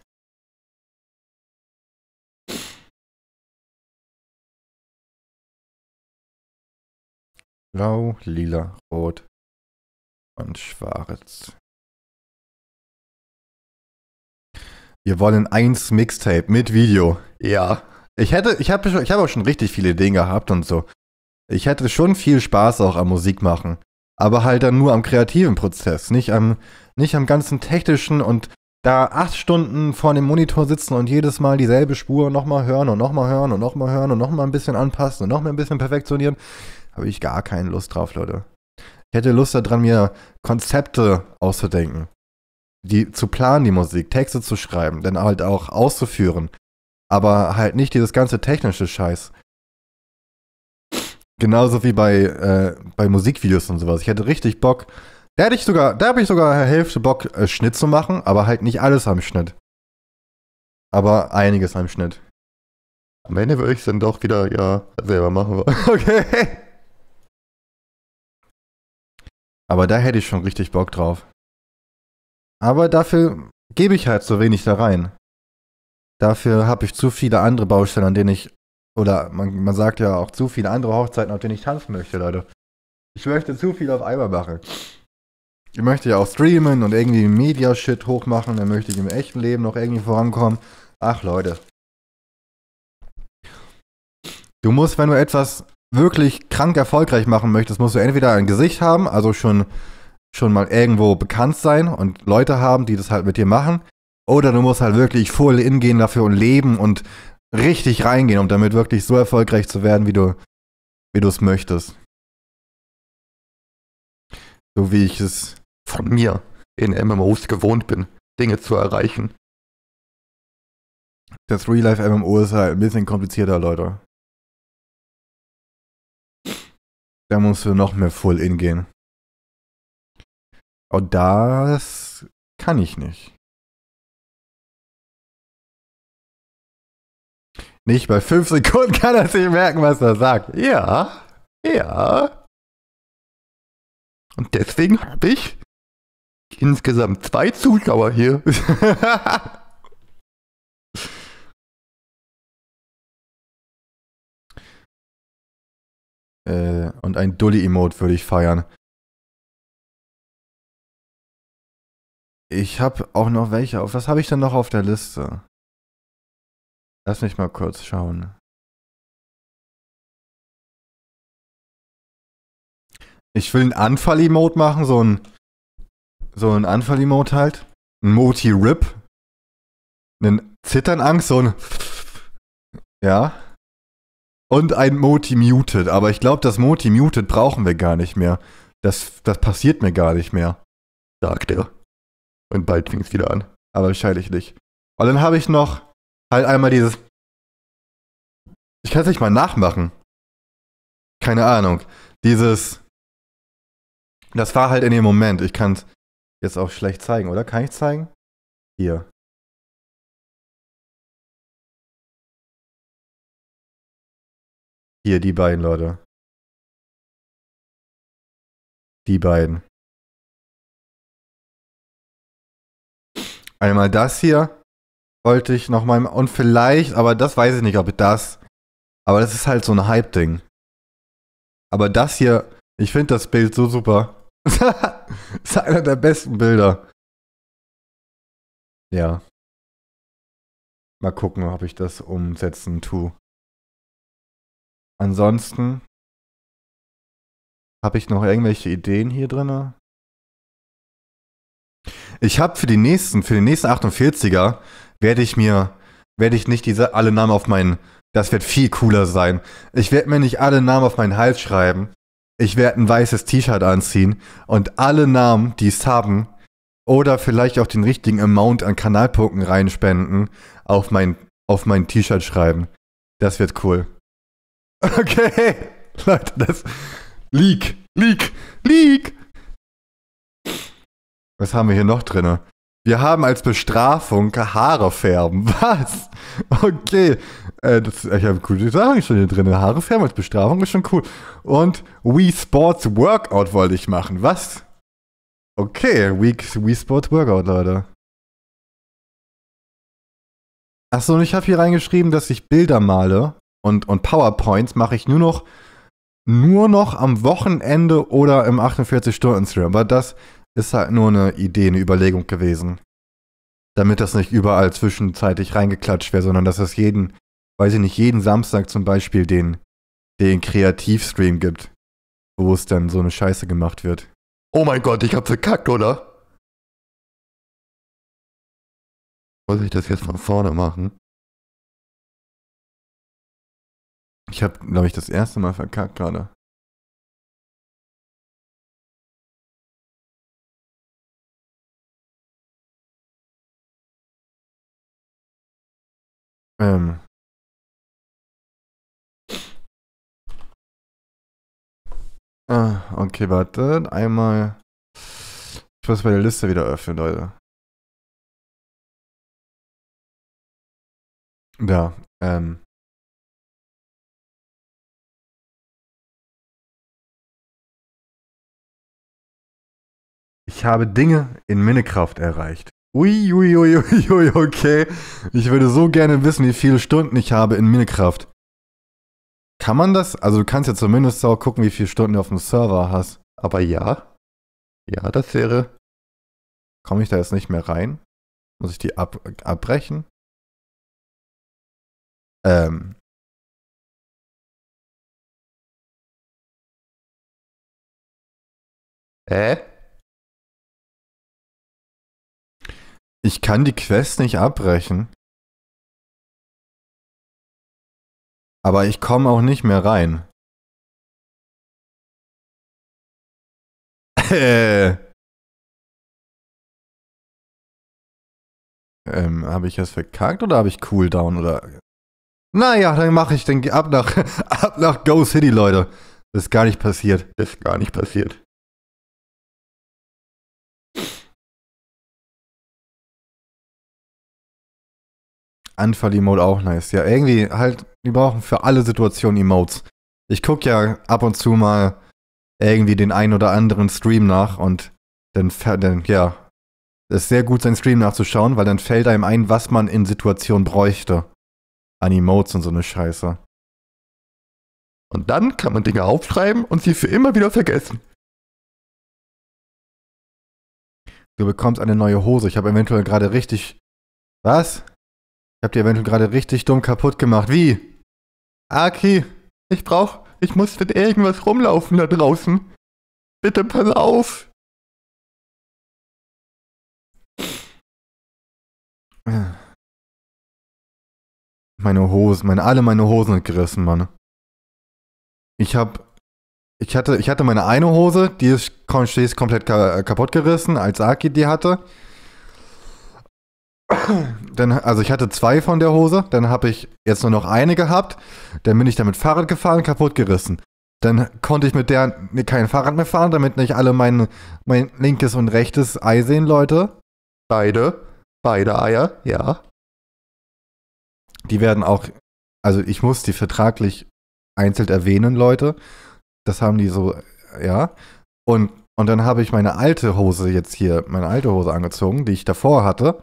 Blau, lila, rot und schwarz. Wir wollen eins Mixtape mit Video. Ja. Ich hätte, ich habe ich hab auch schon richtig viele Ideen gehabt und so. Ich hätte schon viel Spaß auch am Musik machen aber halt dann nur am kreativen Prozess, nicht am, nicht am ganzen technischen und da acht Stunden vor dem Monitor sitzen und jedes Mal dieselbe Spur nochmal hören und nochmal hören und nochmal hören und nochmal ein bisschen anpassen und nochmal ein bisschen perfektionieren, habe ich gar keine Lust drauf, Leute. Ich hätte Lust daran, mir Konzepte auszudenken, die zu planen, die Musik, Texte zu schreiben, dann halt auch auszuführen, aber halt nicht dieses ganze technische Scheiß. Genauso wie bei, äh, bei Musikvideos und sowas. Ich hätte richtig Bock. Da hätte ich sogar, da habe ich sogar Hälfte Bock, äh, Schnitt zu machen, aber halt nicht alles am Schnitt. Aber einiges am Schnitt. Am Ende würde ich es dann doch wieder, ja, selber machen. [laughs] okay. Aber da hätte ich schon richtig Bock drauf. Aber dafür gebe ich halt so wenig da rein. Dafür habe ich zu viele andere Baustellen, an denen ich oder man, man sagt ja auch zu viele andere Hochzeiten, auf denen ich tanzen möchte, Leute. Ich möchte zu viel auf einmal machen. Ich möchte ja auch streamen und irgendwie Media-Shit hochmachen, dann möchte ich im echten Leben noch irgendwie vorankommen. Ach Leute. Du musst, wenn du etwas wirklich krank erfolgreich machen möchtest, musst du entweder ein Gesicht haben, also schon, schon mal irgendwo bekannt sein und Leute haben, die das halt mit dir machen, oder du musst halt wirklich voll in gehen dafür und leben und richtig reingehen, um damit wirklich so erfolgreich zu werden, wie du wie du es möchtest. So wie ich es von mir in MMOs gewohnt bin, Dinge zu erreichen. Das Real-Life-MMO ist halt ein bisschen komplizierter, Leute. Da musst du noch mehr Full-In gehen. Und das kann ich nicht. Nicht bei fünf Sekunden [laughs] kann er sich merken, was er sagt. Ja, ja. Und deswegen habe ich insgesamt zwei Zuschauer hier. [laughs] äh, und ein Dulli-Emote würde ich feiern. Ich habe auch noch welche. Auf was habe ich denn noch auf der Liste? Lass mich mal kurz schauen. Ich will einen Anfall-Emote machen, so ein so ein Anfall-Emote halt. Ein Moti-Rip. Einen Zitternangst, so ein ja. Und ein Moti Muted. Aber ich glaube, das Moti Muted brauchen wir gar nicht mehr. Das, das passiert mir gar nicht mehr. Sagt er. Und bald fing es wieder an. Aber wahrscheinlich nicht. Und dann habe ich noch halt einmal dieses. Ich kann es nicht mal nachmachen. Keine Ahnung. Dieses. Das war halt in dem Moment. Ich kann es jetzt auch schlecht zeigen, oder? Kann ich zeigen? Hier. Hier, die beiden Leute. Die beiden. Einmal das hier wollte ich noch mal Und vielleicht, aber das weiß ich nicht, ob ich das. Aber das ist halt so ein Hype-Ding. Aber das hier, ich finde das Bild so super. [laughs] ist einer der besten Bilder. Ja. Mal gucken, ob ich das umsetzen tue. Ansonsten habe ich noch irgendwelche Ideen hier drin? Ich habe für die nächsten, für den nächsten 48er werde ich mir, werde ich nicht diese alle Namen auf meinen, das wird viel cooler sein. Ich werde mir nicht alle Namen auf meinen Hals schreiben. Ich werde ein weißes T-Shirt anziehen und alle Namen, die es haben, oder vielleicht auch den richtigen Amount an Kanalpunkten reinspenden, auf mein, auf mein T-Shirt schreiben. Das wird cool. [laughs] Okay, [laughs] Leute, das. Leak, Leak, Leak! Was haben wir hier noch drinne? Wir haben als Bestrafung Haare färben. [laughs] Was? Okay. Äh, das, ich habe coole Sachen schon hier drin. Haare färben als Bestrafung ist schon cool. Und Wii Sports Workout wollte ich machen. Was? Okay, Wii, Wii Sports Workout, Leute. Achso, und ich habe hier reingeschrieben, dass ich Bilder male und, und PowerPoints mache ich nur noch, nur noch am Wochenende oder im 48-Stunden-Stream. Aber das ist halt nur eine Idee, eine Überlegung gewesen. Damit das nicht überall zwischenzeitlich reingeklatscht wäre, sondern dass es jeden, weiß ich nicht, jeden Samstag zum Beispiel den, den Kreativstream gibt, wo es dann so eine Scheiße gemacht wird. Oh mein Gott, ich hab verkackt, oder? Muss ich das jetzt von vorne machen? Ich hab, glaube ich, das erste Mal verkackt gerade. Ähm. Ah, okay, warte. Einmal. Ich muss meine Liste wieder öffnen, Leute. Ja, ähm. Ich habe Dinge in Minnekraft erreicht. Uiuiuiui, ui, ui, okay. Ich würde so gerne wissen, wie viele Stunden ich habe in Minecraft. Kann man das? Also du kannst ja zumindest auch gucken, wie viele Stunden du auf dem Server hast. Aber ja. Ja, das wäre... Komme ich da jetzt nicht mehr rein? Muss ich die ab abbrechen? Ähm, Äh? Ich kann die Quest nicht abbrechen. Aber ich komme auch nicht mehr rein. Äh. [laughs] Ähm, habe ich das verkackt oder habe ich Cooldown oder. Naja, dann mache ich den ab nach, [laughs] ab nach Go City, Leute. Das ist gar nicht passiert. Das ist gar nicht passiert. Anfall-Emote auch nice. Ja, irgendwie halt, die brauchen für alle Situationen Emotes. Ich gucke ja ab und zu mal irgendwie den einen oder anderen Stream nach und dann, dann ja, es ist sehr gut, seinen Stream nachzuschauen, weil dann fällt einem ein, was man in Situationen bräuchte. An Emotes und so eine Scheiße. Und dann kann man Dinge aufschreiben und sie für immer wieder vergessen. Du bekommst eine neue Hose. Ich habe eventuell gerade richtig. Was? Ich hab die eventuell gerade richtig dumm kaputt gemacht. Wie? Aki, ich brauch, ich muss mit irgendwas rumlaufen da draußen. Bitte pass auf. Meine Hosen, meine, alle meine Hosen sind gerissen, Mann. Ich hab, ich hatte, ich hatte meine eine Hose, die ist, die ist komplett kaputt gerissen, als Aki die hatte. Dann, also ich hatte zwei von der Hose, dann habe ich jetzt nur noch eine gehabt, dann bin ich damit Fahrrad gefahren, kaputt gerissen. Dann konnte ich mit der kein Fahrrad mehr fahren, damit nicht alle mein, mein linkes und rechtes Ei sehen, Leute. Beide. Beide Eier, ja. Die werden auch, also ich muss die vertraglich einzeln erwähnen, Leute. Das haben die so, ja. Und, und dann habe ich meine alte Hose jetzt hier, meine alte Hose angezogen, die ich davor hatte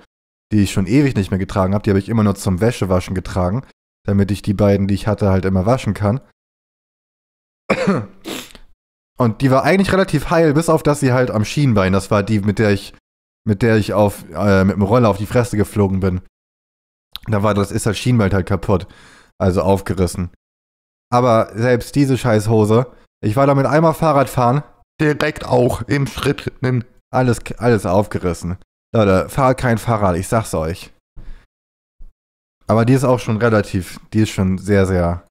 die ich schon ewig nicht mehr getragen habe. Die habe ich immer nur zum Wäschewaschen getragen, damit ich die beiden, die ich hatte, halt immer waschen kann. [coughs] Und die war eigentlich relativ heil, bis auf dass sie halt am Schienbein, das war die, mit der ich, mit der ich auf, äh, mit dem Roller auf die Fresse geflogen bin. Da war das, ist das Schienbein halt kaputt, also aufgerissen. Aber selbst diese Scheißhose, ich war damit einmal Fahrrad fahren. Direkt auch im Schritt. Alles, alles aufgerissen. Leute, fahrt kein Fahrrad, ich sag's euch. Aber die ist auch schon relativ, die ist schon sehr, sehr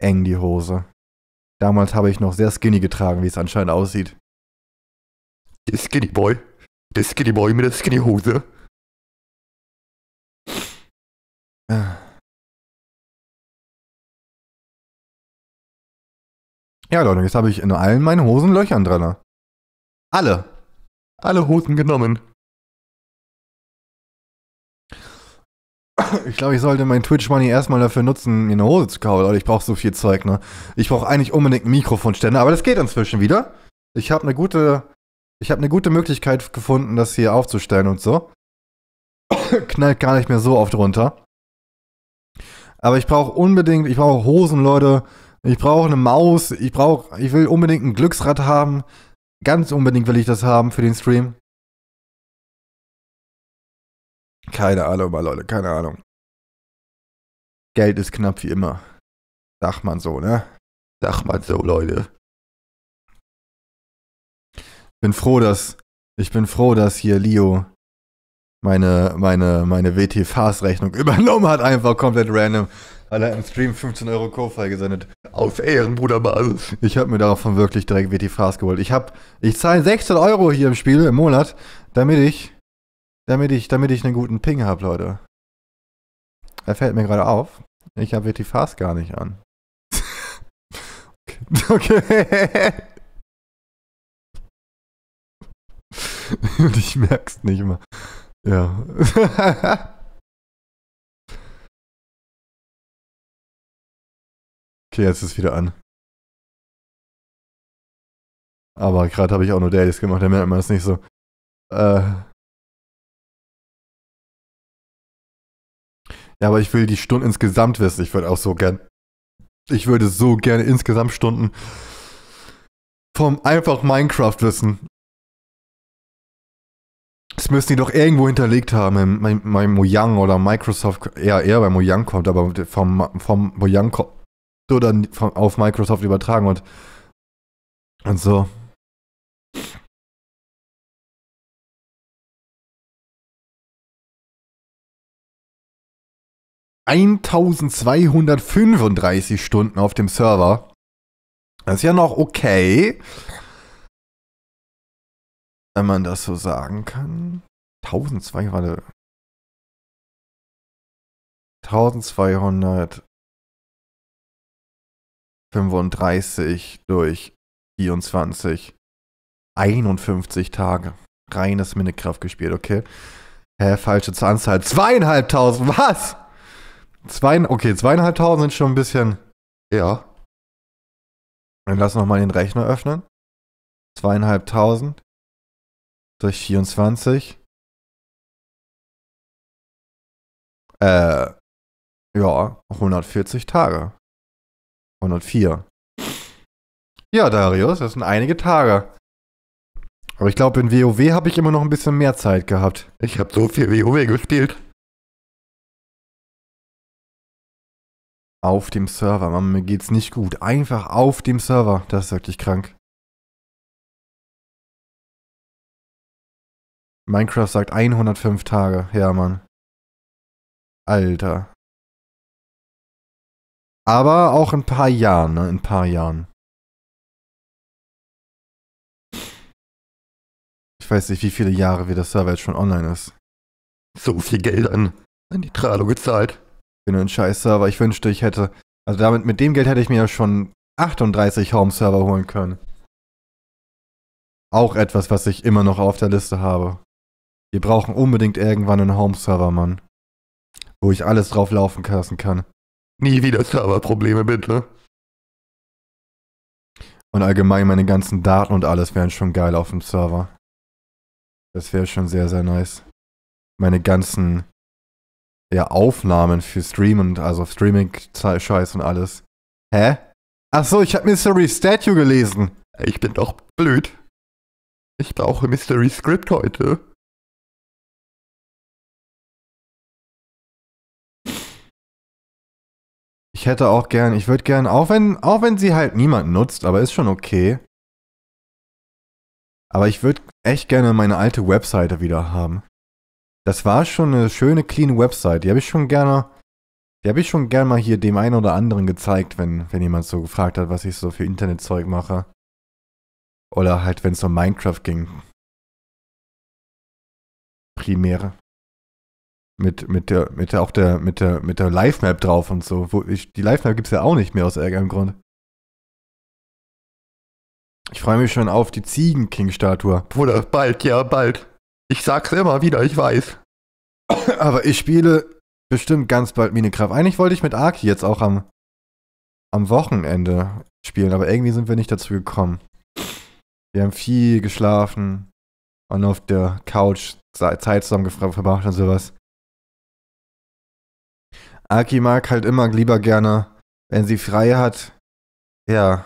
eng, die Hose. Damals habe ich noch sehr skinny getragen, wie es anscheinend aussieht. Der Skinny Boy. Der Skinny Boy mit der Skinny Hose. Ja, Leute, jetzt habe ich in allen meinen Hosen Löchern drin. Alle. Alle Hosen genommen. Ich glaube, ich sollte mein Twitch-Money erstmal dafür nutzen, mir eine Hose zu kaufen, Leute. Ich brauche so viel Zeug, ne? Ich brauche eigentlich unbedingt einen Mikrofonständer, aber das geht inzwischen wieder. Ich habe eine gute, ich habe eine gute Möglichkeit gefunden, das hier aufzustellen und so. [coughs] Knallt gar nicht mehr so oft runter. Aber ich brauche unbedingt, ich brauche Hosen, Leute. Ich brauche eine Maus. Ich brauche, ich will unbedingt ein Glücksrad haben. Ganz unbedingt will ich das haben für den Stream. Keine Ahnung, mal Leute, keine Ahnung. Geld ist knapp wie immer. Sag man so, ne? Sag man so, Leute. Bin froh, dass ich bin froh, dass hier Leo meine meine meine WTFs Rechnung [laughs] übernommen hat, einfach komplett random. Weil er im Stream 15 Euro Co-Fi gesendet. Auf Ehrenbruderbasis. Ich habe mir davon wirklich direkt WTFs geholt. Ich hab, ich zahle 16 Euro hier im Spiel im Monat, damit ich damit ich, damit ich einen guten Ping habe, Leute. Er fällt mir gerade auf. Ich habe die Fast gar nicht an. [laughs] okay. okay. [laughs] Und ich merk's nicht mal. Ja. [laughs] okay, jetzt ist es wieder an. Aber gerade habe ich auch nur Dailies gemacht, da merkt man das nicht so. Äh. Ja, aber ich will die Stunden insgesamt wissen. Ich würde auch so gern. Ich würde so gerne insgesamt Stunden vom einfach Minecraft wissen. Das müssen die doch irgendwo hinterlegt haben. Mein, Mojang oder Microsoft, eher, eher bei Mojang kommt, aber vom, vom Mojang kommt, oder auf Microsoft übertragen und, und so. 1235 Stunden auf dem Server. Das ist ja noch okay. Wenn man das so sagen kann. 1200. 1235 durch 24. 51 Tage. Reines Minecraft gespielt, okay? Hä, falsche Anzahl. Zweieinhalbtausend, was? Zwei, okay, zweieinhalbtausend sind schon ein bisschen. Ja. Dann lass nochmal den Rechner öffnen. Zweieinhalbtausend durch 24. Äh, ja, 140 Tage. 104. Ja, Darius, das sind einige Tage. Aber ich glaube, in WoW habe ich immer noch ein bisschen mehr Zeit gehabt. Ich habe so viel WoW gespielt. Auf dem Server. Mann, mir geht's nicht gut. Einfach auf dem Server. Das ist wirklich krank. Minecraft sagt 105 Tage. Ja, Mann. Alter. Aber auch ein paar Jahren, ne? In ein paar Jahren. Ich weiß nicht, wie viele Jahre wir das Server jetzt schon online ist. So viel Geld an, an die Tralo gezahlt für einen Scheiß-Server. Ich wünschte, ich hätte. Also damit, mit dem Geld hätte ich mir ja schon 38 Home-Server holen können. Auch etwas, was ich immer noch auf der Liste habe. Wir brauchen unbedingt irgendwann einen Home-Server, Mann. Wo ich alles drauf laufen lassen kann. Nie wieder Serverprobleme, bitte. Ne? Und allgemein meine ganzen Daten und alles wären schon geil auf dem Server. Das wäre schon sehr, sehr nice. Meine ganzen ja, Aufnahmen für Stream und also Streaming-Scheiß und alles. Hä? Achso, ich hab Mystery Statue gelesen. Ich bin doch blöd. Ich brauche Mystery Script heute. Ich hätte auch gern, ich würde gern, auch wenn, auch wenn sie halt niemand nutzt, aber ist schon okay. Aber ich würde echt gerne meine alte Webseite wieder haben. Das war schon eine schöne, clean Website. Die habe ich schon gerne, die habe ich schon gerne mal hier dem einen oder anderen gezeigt, wenn, wenn jemand so gefragt hat, was ich so für Internetzeug mache. Oder halt, wenn es um Minecraft ging. Primäre. Mit, mit der, mit der, auch der, mit der, mit der Live-Map drauf und so. Wo ich, die Live-Map gibt es ja auch nicht mehr aus irgendeinem Grund. Ich freue mich schon auf die Ziegen-King-Statue. Bruder, bald, ja, bald. Ich sag's immer wieder, ich weiß. [coughs] Aber ich spiele bestimmt ganz bald Minecraft. Eigentlich wollte ich mit Arki jetzt auch am, am Wochenende spielen, aber irgendwie sind wir nicht dazu gekommen. Wir haben viel geschlafen und auf der Couch Zeit zusammen verbracht und sowas. Aki mag halt immer lieber gerne, wenn sie frei hat, ja,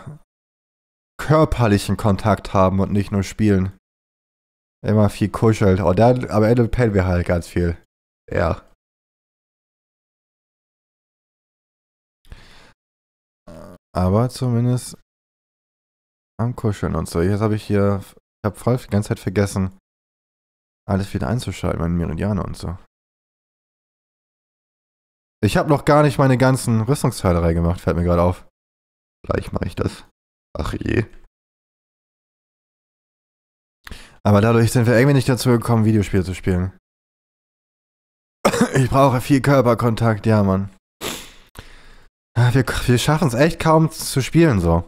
körperlichen Kontakt haben und nicht nur spielen. Immer viel kuschelt. Und oh, dann am Ende pennen wir halt ganz viel. Ja. Aber zumindest am Kuscheln und so. Jetzt habe ich hier, ich habe voll die ganze Zeit vergessen, alles wieder einzuschalten, meine Meridiane und so. Ich habe noch gar nicht meine ganzen Rüstungsteile reingemacht, fällt mir gerade auf. Gleich mache ich das. Ach je. Aber dadurch sind wir irgendwie nicht dazu gekommen, Videospiele zu spielen. [coughs] Ich brauche viel Körperkontakt, ja, Mann. Ah, wir, wir schaffen es echt kaum zu spielen so.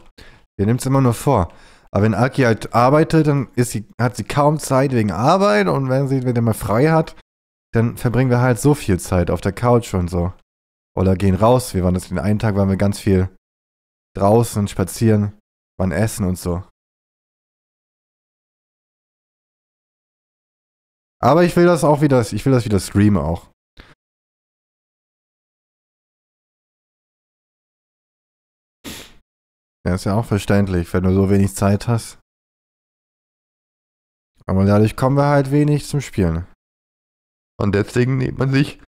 Wir nehmen es immer nur vor. Aber wenn Aki halt arbeitet, dann sie, hat sie kaum Zeit wegen Arbeit und wenn sie wieder mal frei hat, dann verbringen wir halt so viel Zeit auf der Couch und so. Oder gehen raus. Wir waren das den einen Tag, waren wir ganz viel draußen und spazieren, waren essen und so. Aber ich will das auch wieder, ich will das wieder streamen auch. Ja, ist ja auch verständlich, wenn du so wenig Zeit hast. Aber dadurch kommen wir halt wenig zum Spielen. Und deswegen nimmt man sich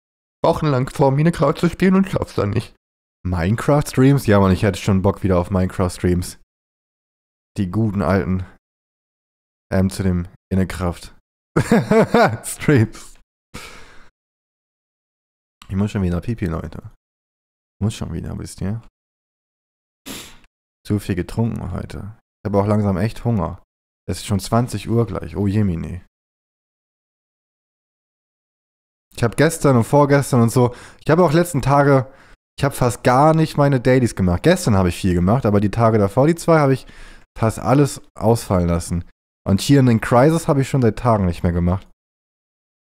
wochenlang vor, Minecraft zu spielen und schafft's dann nicht. Minecraft-Streams? Ja, man, ich hätte schon Bock wieder auf Minecraft-Streams. Die guten alten. Ähm, zu dem Innekraft. [laughs] Streams. Ich muss schon wieder pipi, Leute. Ich muss schon wieder, wisst ihr? Zu viel getrunken heute. Ich habe auch langsam echt Hunger. Es ist schon 20 Uhr gleich. Oh Jemini. Ich habe gestern und vorgestern und so. Ich habe auch letzten Tage. Ich habe fast gar nicht meine Dailies gemacht. Gestern habe ich viel gemacht, aber die Tage davor, die zwei, habe ich fast alles ausfallen lassen. Und hier in den Crisis habe ich schon seit Tagen nicht mehr gemacht.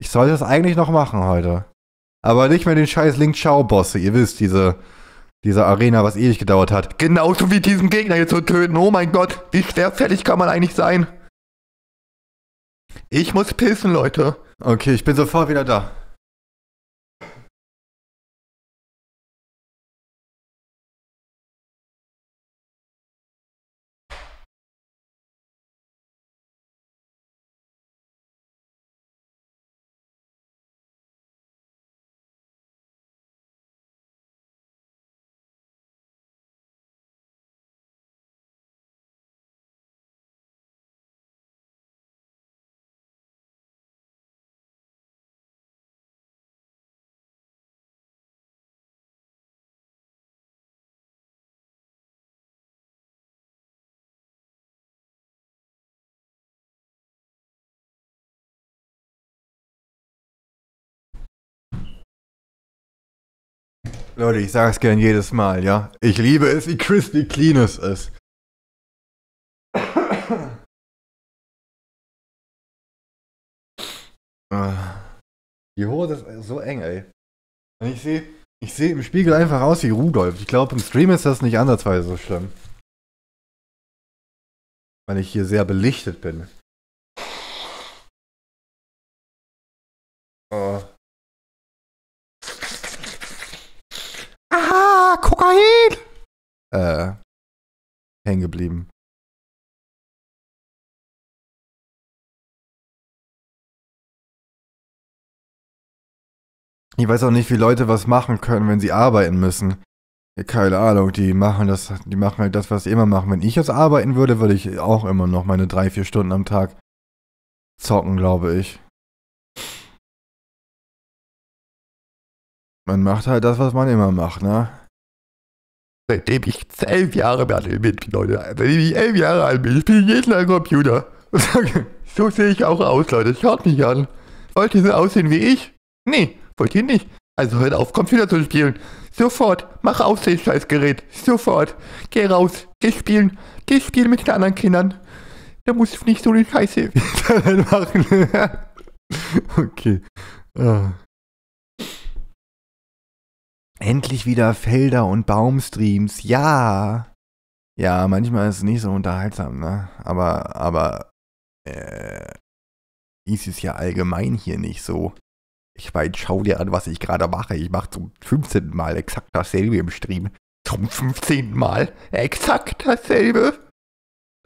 Ich sollte das eigentlich noch machen heute. Aber nicht mehr den scheiß Link Chao Bosse. Ihr wisst, diese, diese Arena, was ewig gedauert hat. Genauso wie diesen Gegner hier zu töten. Oh mein Gott, wie schwerfällig kann man eigentlich sein? Ich muss pissen, Leute. Okay, ich bin sofort wieder da. Leute, ich sag's gern jedes Mal, ja. Ich liebe es, wie crispy clean es ist. Ah. Die Hose ist so eng, ey. Und ich sehe ich seh im Spiegel einfach aus wie Rudolf. Ich glaube, im Stream ist das nicht andersweise so schlimm. Weil ich hier sehr belichtet bin. äh, hängen geblieben. Ich weiß auch nicht, wie Leute was machen können, wenn sie arbeiten müssen. Keine Ahnung, die machen das, die machen halt das, was sie immer machen. Wenn ich jetzt arbeiten würde, würde ich auch immer noch meine drei, vier Stunden am Tag zocken, glaube ich. Man macht halt das, was man immer macht, ne? Seitdem ich elf Jahre alt bin, Leute. Seitdem ich elf Jahre alt bin, spiele ich jeden Tag Computer. [laughs] so sehe ich auch aus, Leute. Schaut mich an. Wollt ihr so aussehen wie ich? Nee, wollt ihr nicht. Also hört auf, Computer zu spielen. Sofort. Mach aus dem Scheißgerät. Sofort. Geh raus. Geh spielen. Geh spielen mit den anderen Kindern. Da musst du nicht so eine Scheiße [laughs] machen. [laughs] okay. Ah. Endlich wieder Felder und Baumstreams. Ja. Ja, manchmal ist es nicht so unterhaltsam, ne? Aber, aber, äh, ist es ja allgemein hier nicht so. Ich meine, schau dir an, was ich gerade mache. Ich mache zum 15. Mal exakt dasselbe im Stream. Zum 15. Mal exakt dasselbe.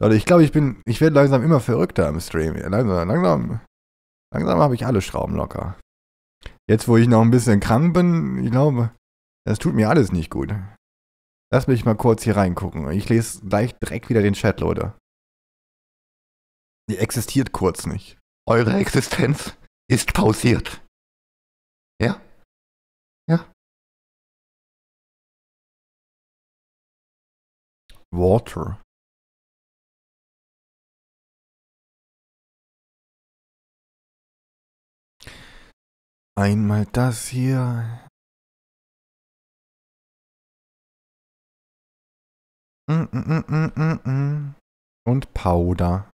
Leute, ich glaube, ich bin, ich werde langsam immer verrückter im Stream. Langsam, langsam, langsam habe ich alle Schrauben locker. Jetzt, wo ich noch ein bisschen krank bin, ich glaube, das tut mir alles nicht gut. Lass mich mal kurz hier reingucken. Ich lese gleich direkt wieder den Chat, Leute. Ihr existiert kurz nicht. Eure Existenz ist pausiert. Ja? Ja. Water. Einmal das hier, Und Powder.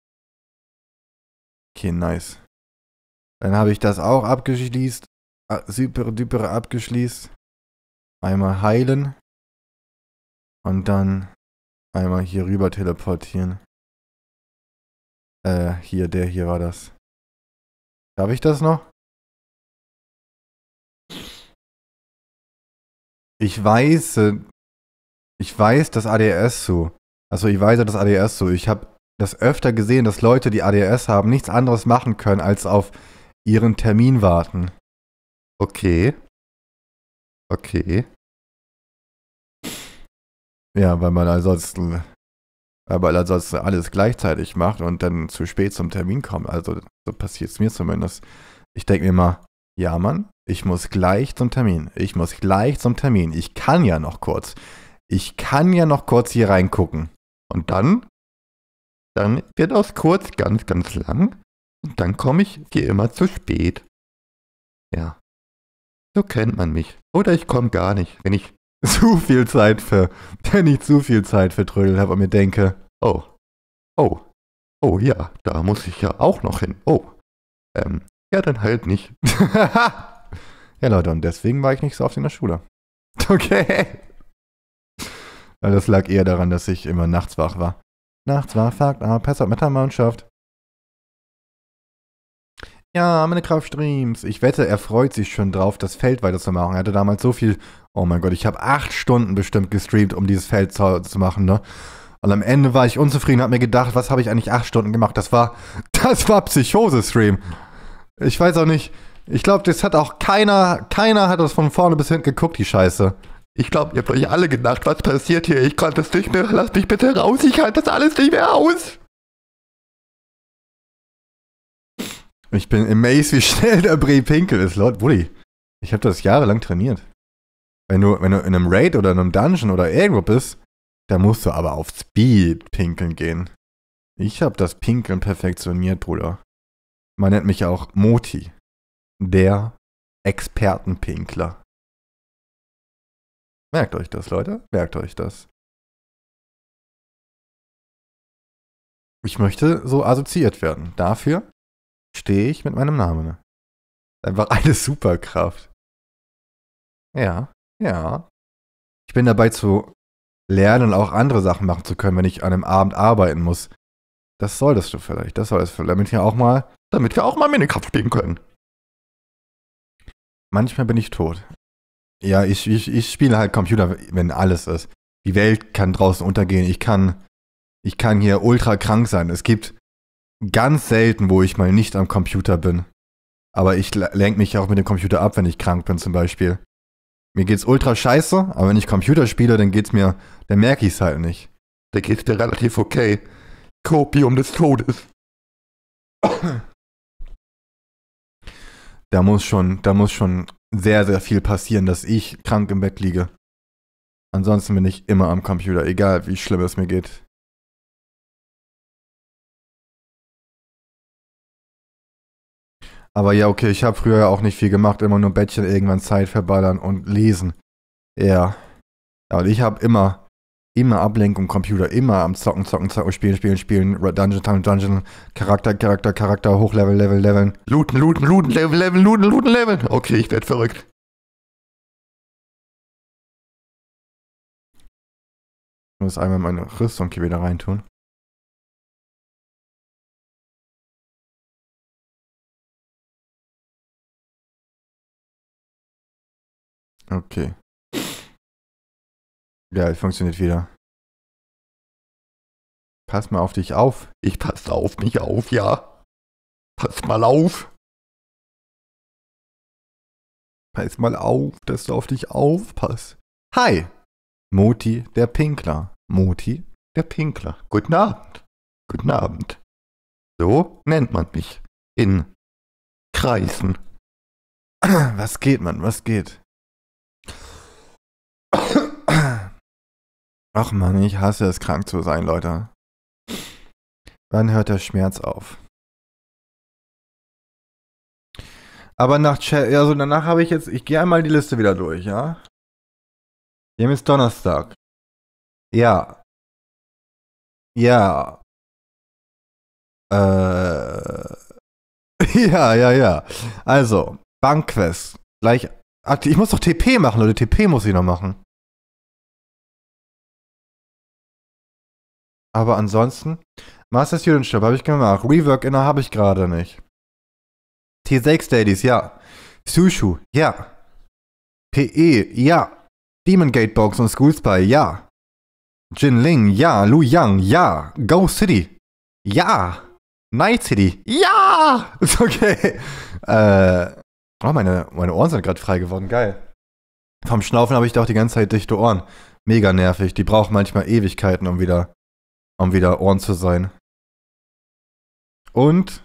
Okay, nice. Dann habe ich das auch abgeschließt. Ah, super duper abgeschließt. Einmal heilen. Und dann einmal hier rüber teleportieren. Äh, hier, der hier war das. Darf ich das noch? Ich weiß, ich weiß das ADS so. Also ich weiß ja das ADS so. Ich habe das öfter gesehen, dass Leute, die ADS haben, nichts anderes machen können, als auf ihren Termin warten. Okay. Okay. Ja, weil man ansonsten, weil man ansonsten alles gleichzeitig macht und dann zu spät zum Termin kommt. Also so passiert es mir zumindest. Ich denke mir mal, ja Mann, ich muss gleich zum Termin. Ich muss gleich zum Termin. Ich kann ja noch kurz ich kann ja noch kurz hier reingucken. Und dann, dann wird aus kurz ganz, ganz lang. Und dann komme ich hier immer zu spät. Ja. So kennt man mich. Oder ich komme gar nicht, [laughs] wenn ich zu viel Zeit für, wenn ich zu viel Zeit für Trödel habe und mir denke, oh, oh, oh ja, da muss ich ja auch noch hin. Oh, ähm, ja, dann halt nicht. [laughs] ja, Leute, und deswegen war ich nicht so oft in der Schule. [laughs] Okay. Das lag eher daran, dass ich immer nachts wach war. Nachts wach, fuck, ah, pass auf mit der Mannschaft. Ja, meine Kraft Streams. Ich wette, er freut sich schon drauf, das Feld weiterzumachen. Er hatte damals so viel. Oh mein Gott, ich habe acht Stunden bestimmt gestreamt, um dieses Feld zu, zu machen, ne? Und am Ende war ich unzufrieden, hab mir gedacht, was habe ich eigentlich acht Stunden gemacht? Das war, [laughs] das war Psychose-Stream. Ich weiß auch nicht. Ich glaube, das hat auch keiner, keiner hat das von vorne bis hinten geguckt, die Scheiße. Ich glaube, ihr habt euch alle gedacht, was passiert hier? Ich kann das nicht mehr. Lass mich bitte raus. Ich halte das alles nicht mehr aus. Ich bin amazed, wie [laughs] schnell der Bre Pinkel ist, Lord Bully. Ich habe das jahrelang trainiert. Wenn du, wenn du in einem Raid oder in einem Dungeon oder irgendwo bist, da musst du aber auf Speed pinkeln gehen. Ich habe das Pinkeln perfektioniert, Bruder. Man nennt mich auch Moti. Der Expertenpinkler. Merkt euch das, Leute. Merkt euch das. Ich möchte so assoziiert werden. Dafür stehe ich mit meinem Namen. Einfach [laughs] eine Superkraft. Ja, ja. Ich bin dabei zu lernen und auch andere Sachen machen zu können, wenn ich an einem Abend arbeiten muss. Das solltest du vielleicht. Das solltest du, damit wir auch mal, damit wir auch mal Minikraft spielen können. Manchmal bin ich tot. Ja, ich, ich, ich spiele halt Computer, wenn alles ist. Die Welt kann draußen untergehen. Ich kann, ich kann hier ultra krank sein. Es gibt ganz selten, wo ich mal nicht am Computer bin. Aber ich lenke mich auch mit dem Computer ab, wenn ich krank bin zum Beispiel. Mir geht's ultra scheiße, aber wenn ich Computer spiele, dann geht's mir, dann merke ich's halt nicht. Da geht's dir relativ okay. Kopium des Todes. Da muss schon, da muss schon sehr, sehr viel passieren, dass ich krank im Bett liege. Ansonsten bin ich immer am Computer, egal wie schlimm es mir geht. Aber ja, okay, ich habe früher ja auch nicht viel gemacht, immer nur Bettchen irgendwann Zeit verballern und lesen. Ja. Aber ich habe immer immer Ablenkung, Computer, immer am Zocken, Zocken, Zocken, Spielen, Spielen, Spielen, Dungeon, Time, Dungeon, Charakter, Charakter, Charakter, Hochlevel, Level, Leveln, Looten, Looten, Looten, Level, Level, Looten, Looten, Leveln. Okay, ich werd verrückt. Ich muss einmal meine Rüstung hier wieder reintun. Okay. Ja, es funktioniert wieder. Pass mal auf dich auf. Ich passe auf mich auf, ja. Pass mal auf. Pass mal auf, dass du auf dich aufpasst. Hi. Moti der Pinkler. Moti der Pinkler. Guten Abend. Guten Abend. So nennt man mich. In Kreisen. [clears throat] Was geht, Mann? Was geht? Ach man, ich hasse es, krank zu sein, Leute. Wann hört der Schmerz auf? Aber nach Chelsea, also danach habe ich jetzt, ich gehe einmal die Liste wieder durch, ja? Dem ist Donnerstag. Ja. Ja. Äh. [laughs] ja, ja, ja. Also, Bankquest. Gleich. Ich muss doch TP machen, Leute. TP muss ich noch machen. Aber ansonsten, Master Studentship habe ich gemacht. Rework Inner habe ich gerade nicht. T6 Dadies, ja. Sushu, ja. PE, ja. Demon Gate Box und School Spy, ja. Jin Ling, ja. Lu Yang, ja. Go City, ja. Night City, ja. [laughs] Ist okay. Äh, oh, meine, meine Ohren sind gerade frei geworden, geil. Vom Schnaufen habe ich da auch die ganze Zeit dichte Ohren. Mega nervig. Die brauchen manchmal Ewigkeiten, um wieder um wieder Ohren zu sein. Und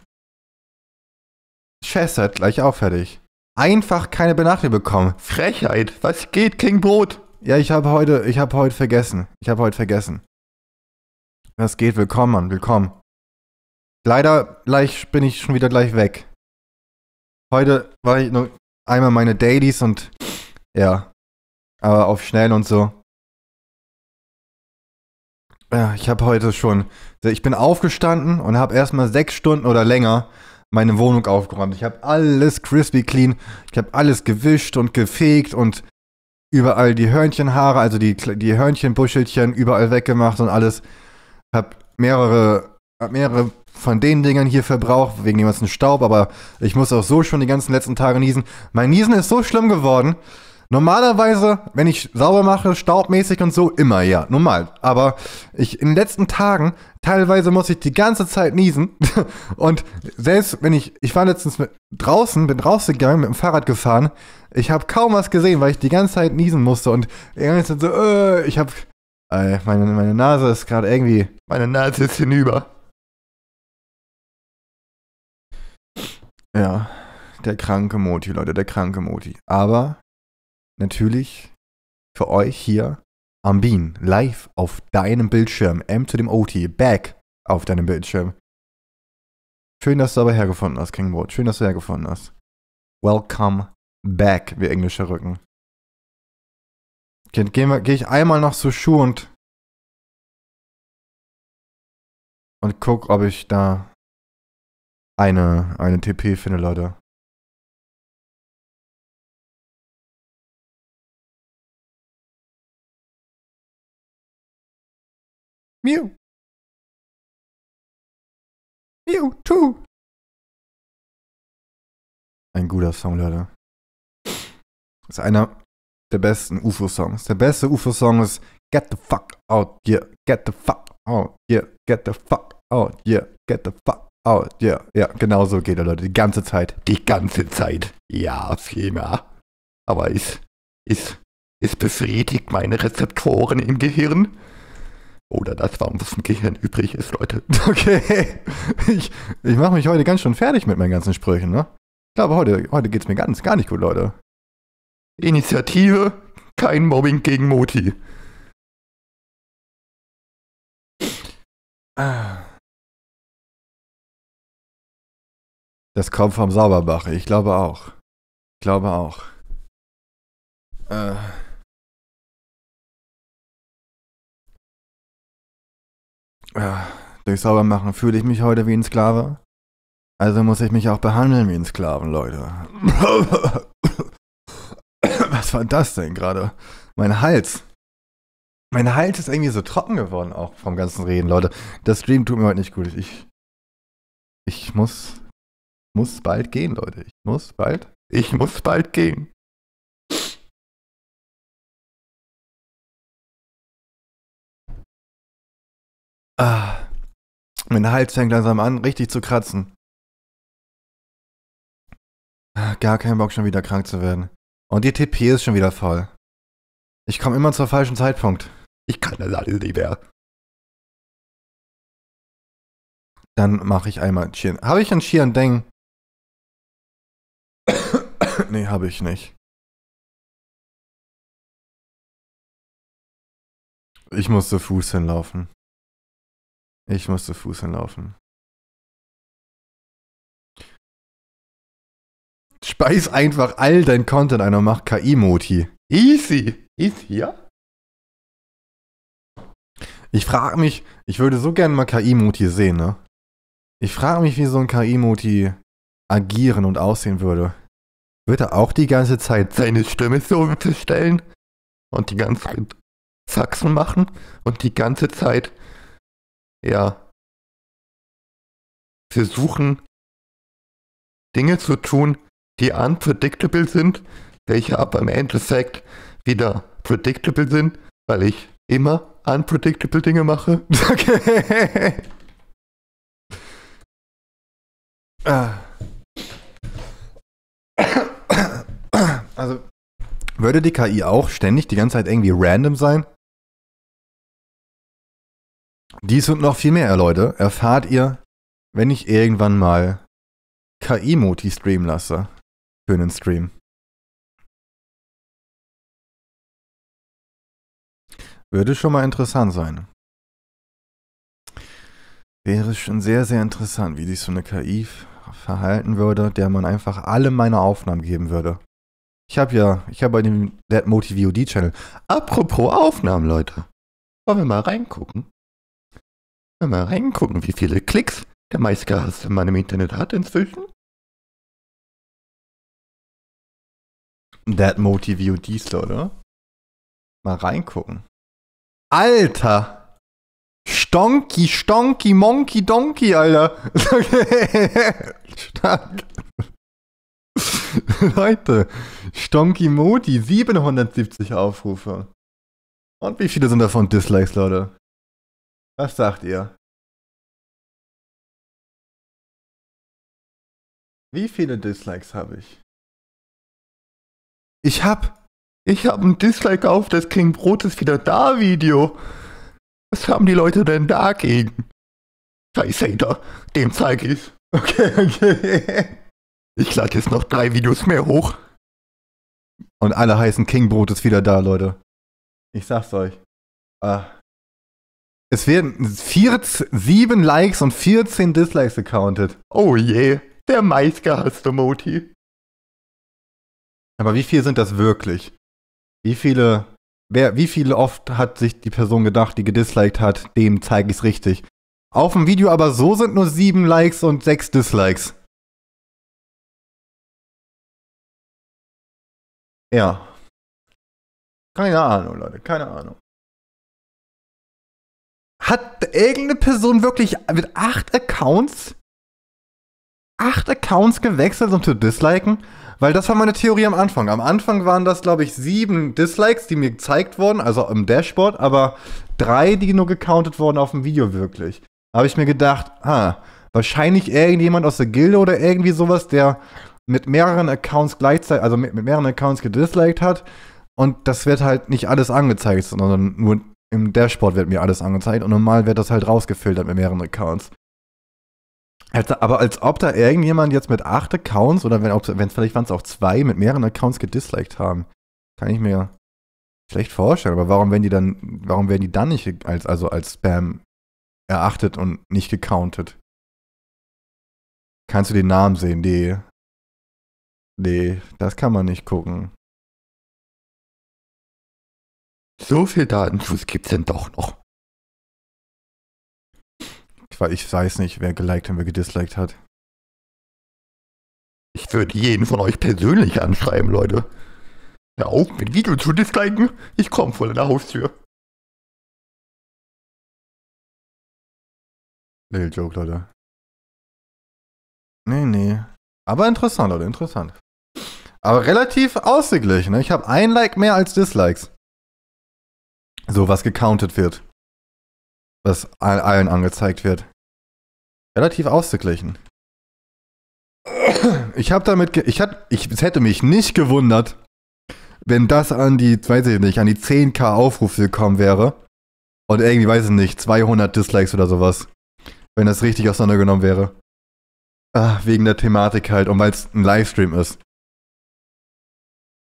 Chesset gleich auch fertig. Einfach keine Benachrichtigung bekommen. Frechheit. Was geht, King Brot? Ja, ich habe heute, ich habe heute vergessen. Ich habe heute vergessen. Was geht? Willkommen, Mann. Willkommen. Leider gleich bin ich schon wieder gleich weg. Heute war ich nur einmal meine Dailies und ja, aber auf schnell und so. Ja, ich habe heute schon. Ich bin aufgestanden und habe erstmal sechs Stunden oder länger meine Wohnung aufgeräumt. Ich habe alles crispy clean. Ich habe alles gewischt und gefegt und überall die Hörnchenhaare, also die, die Hörnchenbuschelchen, überall weggemacht und alles. Hab mehrere, hab mehrere von den Dingern hier verbraucht, wegen dem ganzen Staub, aber ich muss auch so schon die ganzen letzten Tage niesen. Mein Niesen ist so schlimm geworden, Normalerweise, wenn ich sauber mache, staubmäßig und so, immer, ja, normal. Aber ich in den letzten Tagen, teilweise muss ich die ganze Zeit niesen. [laughs] und selbst wenn ich, ich war letztens mit, draußen, bin rausgegangen, mit dem Fahrrad gefahren. Ich habe kaum was gesehen, weil ich die ganze Zeit niesen musste. Und irgendwie ganze Zeit so, äh, ich habe, äh, meine, meine Nase ist gerade irgendwie, meine Nase ist hinüber. Ja, der kranke Moti, Leute, der kranke Moti. Aber natürlich für euch hier am Bean, live auf deinem Bildschirm. M zu dem OT, back auf deinem Bildschirm. Schön, dass du aber hergefunden hast, Kingboat. Schön, dass du hergefunden hast. Welcome back, wir englische Rücken. Okay, gehe ich einmal noch zu Schuh und, und guck, ob ich da eine, eine TP finde, Leute. Mew. Mew, tu. Ein guter Song, Leute. Das ist einer der besten UFO-Songs. Der beste UFO-Song ist Get the fuck out, yeah. Get the fuck out, yeah. Get the fuck out, yeah. Get the fuck out, yeah. Ja, genau so geht er, Leute. Die ganze Zeit. Die ganze Zeit. Ja, prima. Aber es, es, es befriedigt meine Rezeptoren im Gehirn. Oder das, warum was im Gehirn übrig ist, Leute. [laughs] Okay. Ich, ich mache mich heute ganz schön fertig mit meinen ganzen Sprüchen, ne? Ich glaube, heute, heute geht es mir ganz gar nicht gut, Leute. Initiative, kein Mobbing gegen Moti. Ah. Das kommt vom Sauberbach, ich glaube auch. Ich glaube auch. Äh. Ja, durch Saubermachen fühle ich mich heute wie ein Sklave. Also muss ich mich auch behandeln wie ein Sklaven, Leute. [laughs] Was war das denn gerade? Mein Hals. Mein Hals ist irgendwie so trocken geworden, auch vom ganzen Reden, Leute. Das Stream tut mir heute nicht gut. Ich, ich muss, muss bald gehen, Leute. Ich muss bald, ich muss bald gehen. Ah, mein Hals fängt langsam an, richtig zu kratzen. Ah, gar keinen Bock, schon wieder krank zu werden. Und die TP ist schon wieder voll. Ich komme immer zum falschen Zeitpunkt. Ich kann das alles nicht mehr. Dann mache ich einmal Chiren. Habe ich einen Chiren Deng? [coughs] nee, habe ich nicht. Ich musste Fuß hinlaufen. Ich muss zu Fuß hinlaufen. Speis einfach all dein Content ein und mach KI-Moti. Easy. Easy, ja? Ich frage mich, ich würde so gerne mal KI-Moti sehen, ne? Ich frage mich, wie so ein KI-Moti agieren und aussehen würde. Wird er auch die ganze Zeit seine Stimme so zu stellen? Und die ganze Zeit Sachsen machen? Und die ganze Zeit ja. Wir Dinge zu tun, die unpredictable sind, welche aber im Endeffekt wieder predictable sind, weil ich immer unpredictable Dinge mache. Okay. [laughs] Ah. Also würde die KI auch ständig die ganze Zeit irgendwie random sein? Dies und noch viel mehr, Leute, erfahrt ihr, wenn ich irgendwann mal KI-Moti streamen lasse. Für einen Stream. Würde schon mal interessant sein. Wäre schon sehr, sehr interessant, wie sich so eine KI verhalten würde, der man einfach alle meine Aufnahmen geben würde. Ich habe ja, ich habe bei dem Dead Moti VOD Channel. Apropos Aufnahmen, Leute. Wollen wir mal reingucken? mal reingucken, wie viele Klicks der Maisgas in meinem Internet hat inzwischen. That Moti VODs, Leute. Mal reingucken. Alter! Stonky, stonky, monkey, donkey, Alter! [laughs] Stark. [laughs] Leute, Stonky Moti, 770 Aufrufe. Und wie viele sind davon Dislikes, Leute? Was sagt ihr? Wie viele Dislikes habe ich? Ich hab. Ich hab ein Dislike auf das King Brot ist wieder da Video. Was haben die Leute denn dagegen? Scheiß Hater, dem zeige ich's. [laughs] Okay, okay. Ich lade jetzt noch drei Videos mehr hoch. Und alle heißen King Brot ist wieder da, Leute. Ich sag's euch. Ah. Es werden 14, 7 Likes und 14 Dislikes gecountet. Oh je, der meistgehasste Moti. Aber wie viel sind das wirklich? Wie viele, wer, wie viele oft hat sich die Person gedacht, die gedisliked hat, dem zeige ich es richtig? Auf dem Video aber so sind nur sieben Likes und sechs Dislikes. Ja. Keine Ahnung, Leute, keine Ahnung hat irgendeine Person wirklich mit acht Accounts acht Accounts gewechselt, um zu disliken? Weil das war meine Theorie am Anfang. Am Anfang waren das, glaube ich, sieben Dislikes, die mir gezeigt wurden, also im Dashboard, aber drei, die nur gecountet wurden auf dem Video wirklich. Habe ich mir gedacht, ah, wahrscheinlich irgendjemand aus der Gilde oder irgendwie sowas, der mit mehreren Accounts gleichzeitig, also mit, mit mehreren Accounts gedisliked hat. Und das wird halt nicht alles angezeigt, sondern nur im Dashboard wird mir alles angezeigt und normal wird das halt rausgefiltert mit mehreren Accounts. Also, aber als ob da irgendjemand jetzt mit acht Accounts oder wenn es vielleicht waren es auch zwei mit mehreren Accounts gedisliked haben, kann ich mir schlecht vorstellen. Aber warum werden die dann, warum werden die dann nicht als also als Spam erachtet und nicht gecountet? Kannst du den Namen sehen? Die, nee, das kann man nicht gucken. So viel Datenschutz gibt's denn doch noch. Ich, weiß, nicht, wer geliked und wer gedisliked hat. Ich würde jeden von euch persönlich anschreiben, Leute. Hör auf, mit Video zu disliken. Ich komme vor der Haustür. Little Joke, Leute. Nee, nee. Aber interessant, Leute, interessant. Aber relativ ausgeglichen. Ne? Ich habe ein Like mehr als Dislikes so was gecountet wird. Was allen angezeigt wird. Relativ ausgeglichen. Ich habe damit, ge ich, hab, ich hätte mich nicht gewundert, wenn das an die, weiß ich nicht, an die 10k Aufrufe gekommen wäre und irgendwie, weiß ich nicht, 200 Dislikes oder sowas, wenn das richtig auseinandergenommen wäre. Ach, wegen der Thematik halt und weil es ein Livestream ist.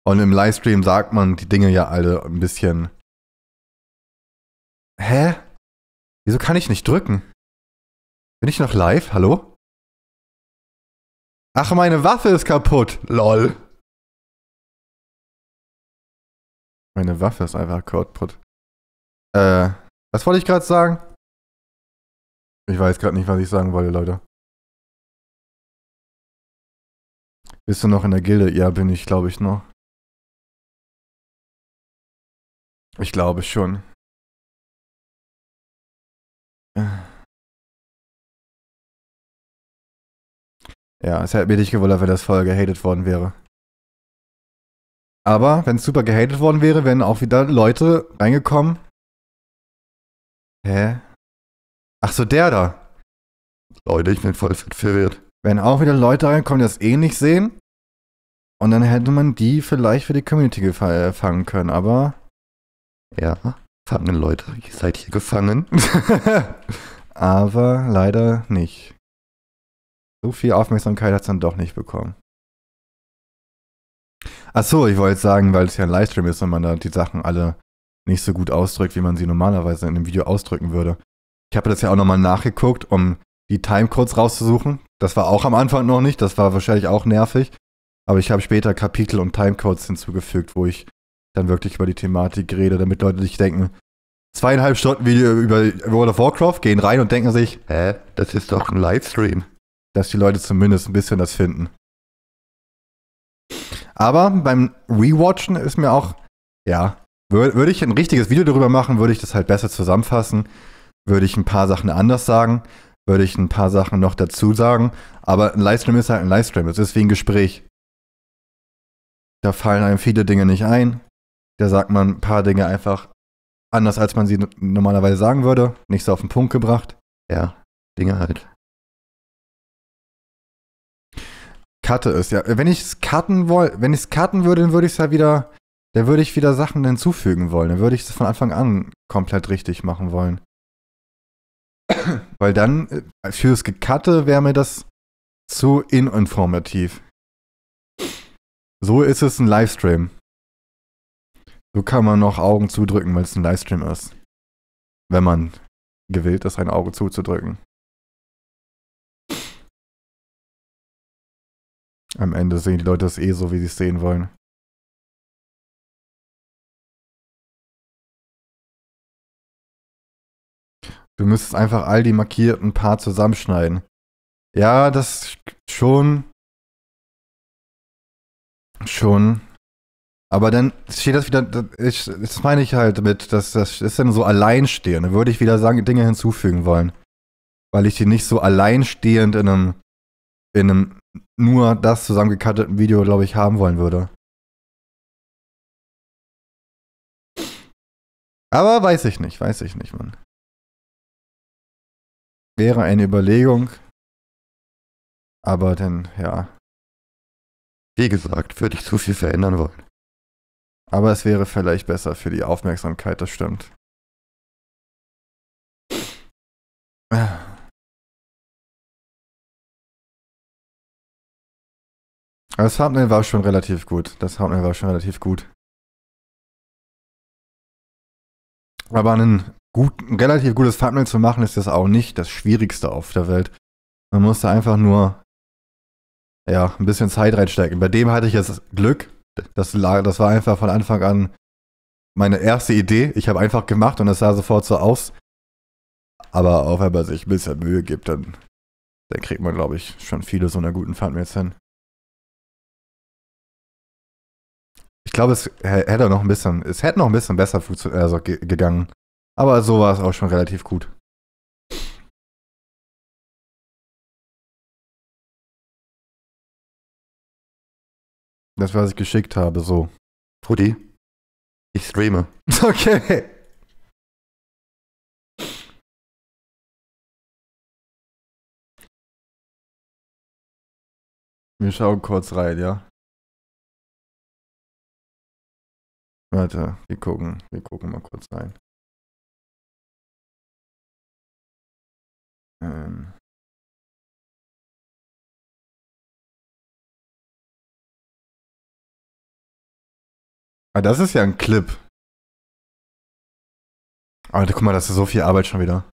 Und im Livestream sagt man die Dinge ja alle ein bisschen Hä? Wieso kann ich nicht drücken? Bin ich noch live? Hallo? Ach, meine Waffe ist kaputt. Lol. Meine Waffe ist einfach kaputt. Äh, was wollte ich gerade sagen? Ich weiß gerade nicht, was ich sagen wollte, Leute. Bist du noch in der Gilde? Ja, bin ich, glaube ich, noch. Ich glaube schon. Ja, es hätte mir nicht gewundert, wenn das voll gehatet worden wäre. Aber wenn es super gehatet worden wäre, wären auch wieder Leute reingekommen. Hä? Ach so, der da. Leute, ich bin voll verwirrt. Wären auch wieder Leute reingekommen, die das eh nicht sehen. Und dann hätte man die vielleicht für die Community gefangen äh, können, aber. Ja. Fangen, Leute, ihr seid hier gefangen. [laughs] Aber leider nicht. So viel Aufmerksamkeit hat es dann doch nicht bekommen. Achso, ich wollte sagen, weil es ja ein Livestream ist und man da die Sachen alle nicht so gut ausdrückt, wie man sie normalerweise in einem Video ausdrücken würde. Ich habe das ja auch nochmal nachgeguckt, um die Timecodes rauszusuchen. Das war auch am Anfang noch nicht, das war wahrscheinlich auch nervig. Aber ich habe später Kapitel und Timecodes hinzugefügt, wo ich dann wirklich über die Thematik rede, damit Leute sich denken, zweieinhalb Stunden Video über World of Warcraft, gehen rein und denken sich, hä, das ist doch ein Livestream. Dass die Leute zumindest ein bisschen das finden. Aber beim Rewatchen ist mir auch, ja, würde würd ich ein richtiges Video darüber machen, würde ich das halt besser zusammenfassen, würde ich ein paar Sachen anders sagen, würde ich ein paar Sachen noch dazu sagen, aber ein Livestream ist halt ein Livestream, es ist wie ein Gespräch. Da fallen einem viele Dinge nicht ein, da sagt man ein paar Dinge einfach anders, als man sie normalerweise sagen würde. Nicht so auf den Punkt gebracht. Ja, Dinge halt. Karte ist, ja. Wenn ich es karten wollte, wenn ich es karten würde, dann würde ich es ja halt wieder, dann würde ich wieder Sachen hinzufügen wollen. Dann würde ich es von Anfang an komplett richtig machen wollen. Weil dann, äh, fürs Gekatte wäre mir das zu ininformativ. So ist es ein Livestream. So kann man noch Augen zudrücken, weil es ein Livestream ist. Wenn man gewillt ist, ein Auge zuzudrücken. Am Ende sehen die Leute es eh so, wie sie es sehen wollen. Du müsstest einfach all die markierten Paar zusammenschneiden. Ja, das schon. Schon. Aber dann steht das wieder, ich, das meine ich halt mit, dass das ist dann so alleinstehend. Dann würde ich wieder sagen, Dinge hinzufügen wollen. Weil ich die nicht so alleinstehend in einem, in einem nur das zusammengekatteten Video, glaube ich, haben wollen würde. Aber weiß ich nicht, weiß ich nicht, Mann. Wäre eine Überlegung. Aber dann, ja. Wie gesagt, würde ich zu viel verändern wollen. Aber es wäre vielleicht besser für die Aufmerksamkeit, das stimmt. Das Thumbnail war schon relativ gut. Das Thumbnail war schon relativ gut. Aber ein, gut, ein relativ gutes Thumbnail zu machen, ist das auch nicht das Schwierigste auf der Welt. Man musste einfach nur ja, ein bisschen Zeit reinstecken. Bei dem hatte ich jetzt Glück, das, das war einfach von Anfang an meine erste Idee. Ich habe einfach gemacht und es sah sofort so aus. Aber auch wenn man sich ein bisschen Mühe gibt, dann, dann kriegt man, glaube ich, schon viele so einer guten Fahrt jetzt hin. Ich glaube, es hätte noch ein bisschen, es hätte noch ein bisschen besser also gegangen. Aber so war es auch schon relativ gut. Das, was ich geschickt habe, so. Rudi, ich streame. [laughs] Okay. Wir schauen kurz rein, ja? Warte, wir gucken, wir gucken mal kurz rein. Ähm. Ah, das ist ja ein Clip. Alter, ah, guck mal, das ist so viel Arbeit schon wieder.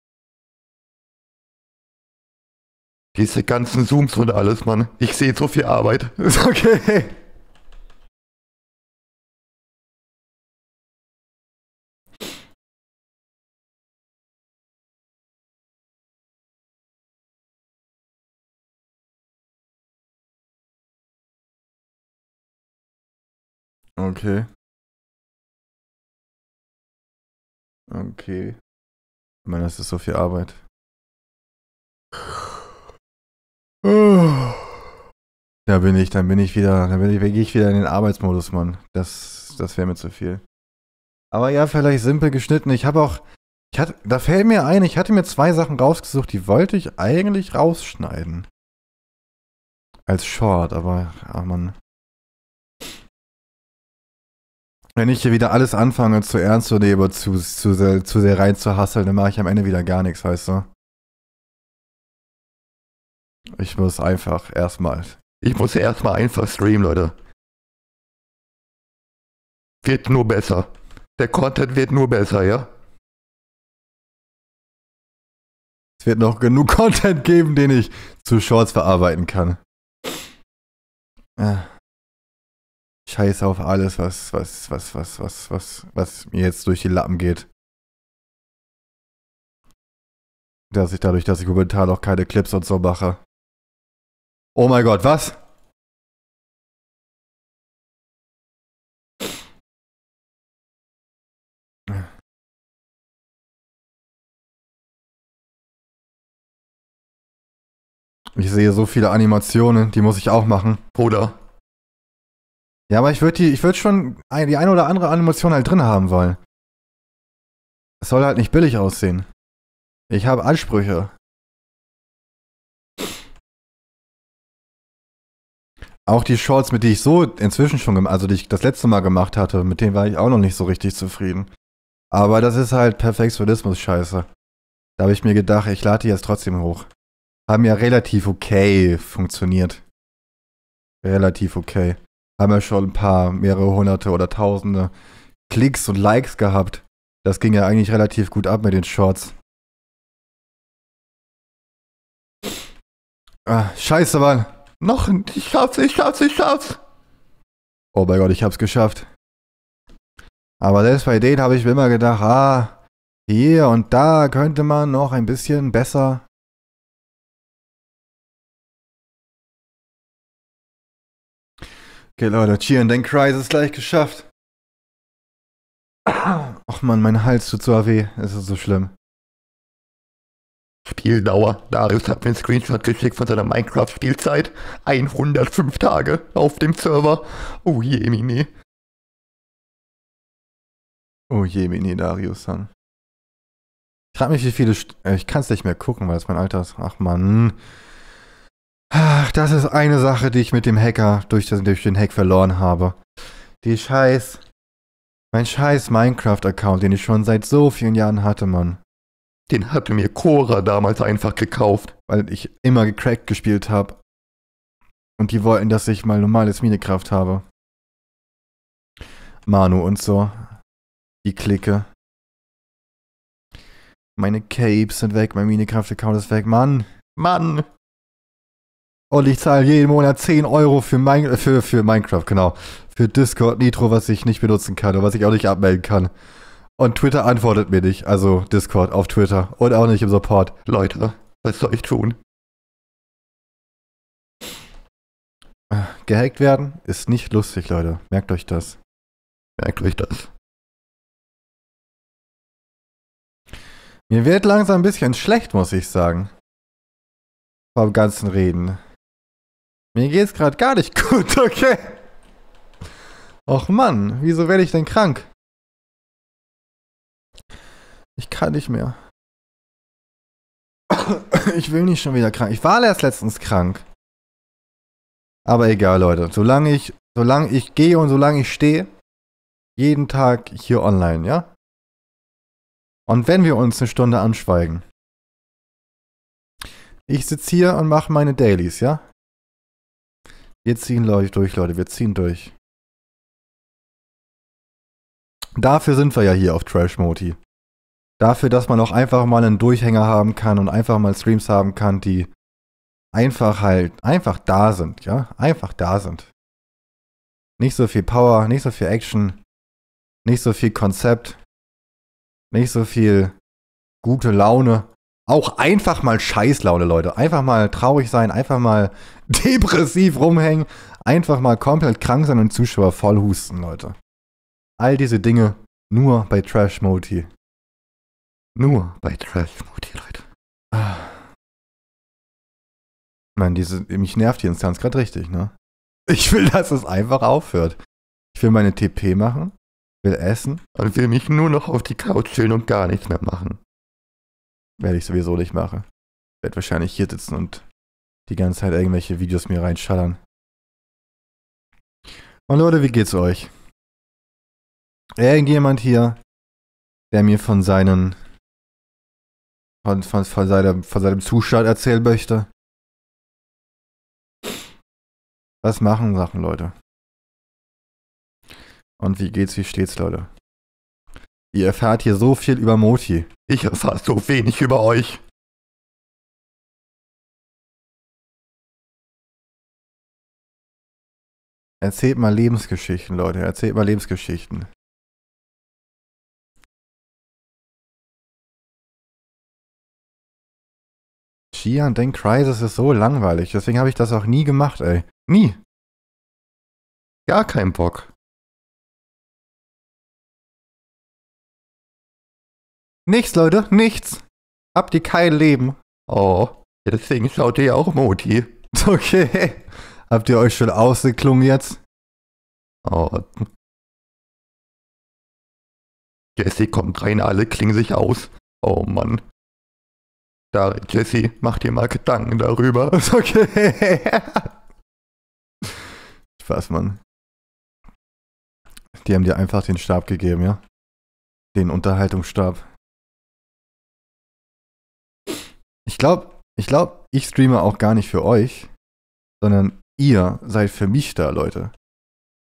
Diese ganzen Zooms und alles, Mann. Ich sehe so viel Arbeit. [laughs] Ist okay. Okay. Okay. Ich meine, das ist so viel Arbeit. Da bin ich, dann bin ich wieder, dann bin ich, gehe ich wieder in den Arbeitsmodus, Mann. Das, das wäre mir zu viel. Aber ja, vielleicht simpel geschnitten. Ich habe auch, ich hatte, da fällt mir ein, ich hatte mir zwei Sachen rausgesucht, die wollte ich eigentlich rausschneiden. Als Short, aber, ach Mann. Wenn ich hier wieder alles anfange, zu ernst zu nehmen, zu, zu, sehr, zu sehr rein zu hasseln, dann mache ich am Ende wieder gar nichts, weißt du? Ich muss einfach erstmal. Ich muss erstmal einfach streamen, Leute. Wird nur besser. Der Content wird nur besser, ja? Es wird noch genug [laughs] Content geben, den ich zu Shorts verarbeiten kann. Äh. Scheiß auf alles, was, was, was, was, was, was, was mir jetzt durch die Lappen geht. Dass ich dadurch, dass ich momentan auch keine Clips und so mache. Oh mein Gott, was? Ich sehe so viele Animationen, die muss ich auch machen. Oder? Ja, aber ich würde ich würde schon die eine oder andere Animation halt drin haben wollen. Es soll halt nicht billig aussehen. Ich habe Ansprüche. Auch die Shorts, mit die ich so inzwischen schon, also die ich das letzte Mal gemacht hatte, mit denen war ich auch noch nicht so richtig zufrieden. Aber das ist halt Perfektionismus-Scheiße. Da habe ich mir gedacht, ich lade die jetzt trotzdem hoch. Haben ja relativ okay funktioniert. Relativ okay haben ja schon ein paar, mehrere hunderte oder tausende Klicks und Likes gehabt. Das ging ja eigentlich relativ gut ab mit den Shorts. Ah, scheiße, Mann. Noch ein. Ich schaff's, ich schaff's, ich schaff's. Oh mein Gott, ich hab's geschafft. Aber selbst bei denen habe ich mir immer gedacht, ah, hier und da könnte man noch ein bisschen besser Okay, Leute, cheer cheeren, den Cries ist gleich geschafft. Ach man, mein Hals tut so weh. Es ist so schlimm. Spieldauer. Darius hat mir einen Screenshot geschickt von seiner Minecraft-Spielzeit. 105 Tage auf dem Server. Oh je, Mini. Oh je, Mini, Darius dann. Ich frage mich, wie viele. St äh, ich kann es nicht mehr gucken, weil es mein Alter ist. Ach man. Ach, das ist eine Sache, die ich mit dem Hacker durch, das, durch den Hack verloren habe. Die scheiß. Mein scheiß Minecraft-Account, den ich schon seit so vielen Jahren hatte, Mann. Den hatte mir Cora damals einfach gekauft. Weil ich immer gecrackt gespielt habe. Und die wollten, dass ich mal normales Minecraft habe. Manu und so. Die Clique. Meine Capes sind weg, mein Minecraft-Account ist weg. Mann! Mann! Und ich zahle jeden Monat 10 Euro für, mein, äh, für, für Minecraft, genau. Für Discord Nitro, was ich nicht benutzen kann und was ich auch nicht abmelden kann. Und Twitter antwortet mir nicht, also Discord auf Twitter und auch nicht im Support. Leute, was soll ich tun? Gehackt werden ist nicht lustig, Leute. Merkt euch das. Merkt euch das. Mir wird langsam ein bisschen schlecht, muss ich sagen. Beim ganzen Reden. Mir geht's gerade gar nicht [laughs] gut, okay? Och Mann, wieso werde ich denn krank? Ich kann nicht mehr. [coughs] Ich will nicht schon wieder krank. Ich war erst letztens krank. Aber egal, Leute. Solange ich, solange ich gehe und solange ich stehe, jeden Tag hier online, ja? Und wenn wir uns eine Stunde anschweigen. Ich sitze hier und mache meine Dailies, ja? Wir ziehen durch, Leute, wir ziehen durch. Dafür sind wir ja hier auf Trash Moti. Dafür, dass man auch einfach mal einen Durchhänger haben kann und einfach mal Streams haben kann, die einfach halt, einfach da sind, ja? Einfach da sind. Nicht so viel Power, nicht so viel Action, nicht so viel Konzept, nicht so viel gute Laune, auch einfach mal Scheißlaune, Leute. Einfach mal traurig sein, einfach mal [laughs] depressiv rumhängen, einfach mal komplett krank sein und Zuschauer voll husten, Leute. All diese Dinge nur bei Trash Moti. Nur bei Trash Moti, Leute. Ah. Mann, diese, mich nervt die Instanz gerade richtig, ne? Ich will, dass es einfach aufhört. Ich will meine TP machen, will essen und will mich nur noch auf die Couch chillen und gar nichts mehr machen. Werde ich sowieso nicht machen. Werde wahrscheinlich hier sitzen und die ganze Zeit irgendwelche Videos mir reinschallern. Und Leute, wie geht's euch? Irgendjemand hier, der mir von seinen von, von, von, seinem, von seinem Zustand erzählen möchte. Was machen Sachen, Leute? Und wie geht's, wie steht's, Leute? Ihr erfahrt hier so viel über Moti. Ich erfahre so wenig über euch. Erzählt mal Lebensgeschichten, Leute. Erzählt mal Lebensgeschichten. Shian Denk Crisis ist so langweilig. Deswegen habe ich das auch nie gemacht, ey. Nie. Gar kein Bock. Nichts, Leute, nichts. Habt ihr kein Leben. Oh, deswegen schaut ihr ja auch Moti. [laughs] Okay. Habt ihr euch schon ausgeklungen jetzt? Oh. Jesse kommt rein, alle klingen sich aus. Oh Mann. Da, Jesse, mach dir mal Gedanken darüber. [laughs] Okay. Spaß, Mann. Die haben dir einfach den Stab gegeben, ja? Den Unterhaltungsstab. Ich glaube, ich glaube, ich streame auch gar nicht für euch, sondern ihr seid für mich da, Leute.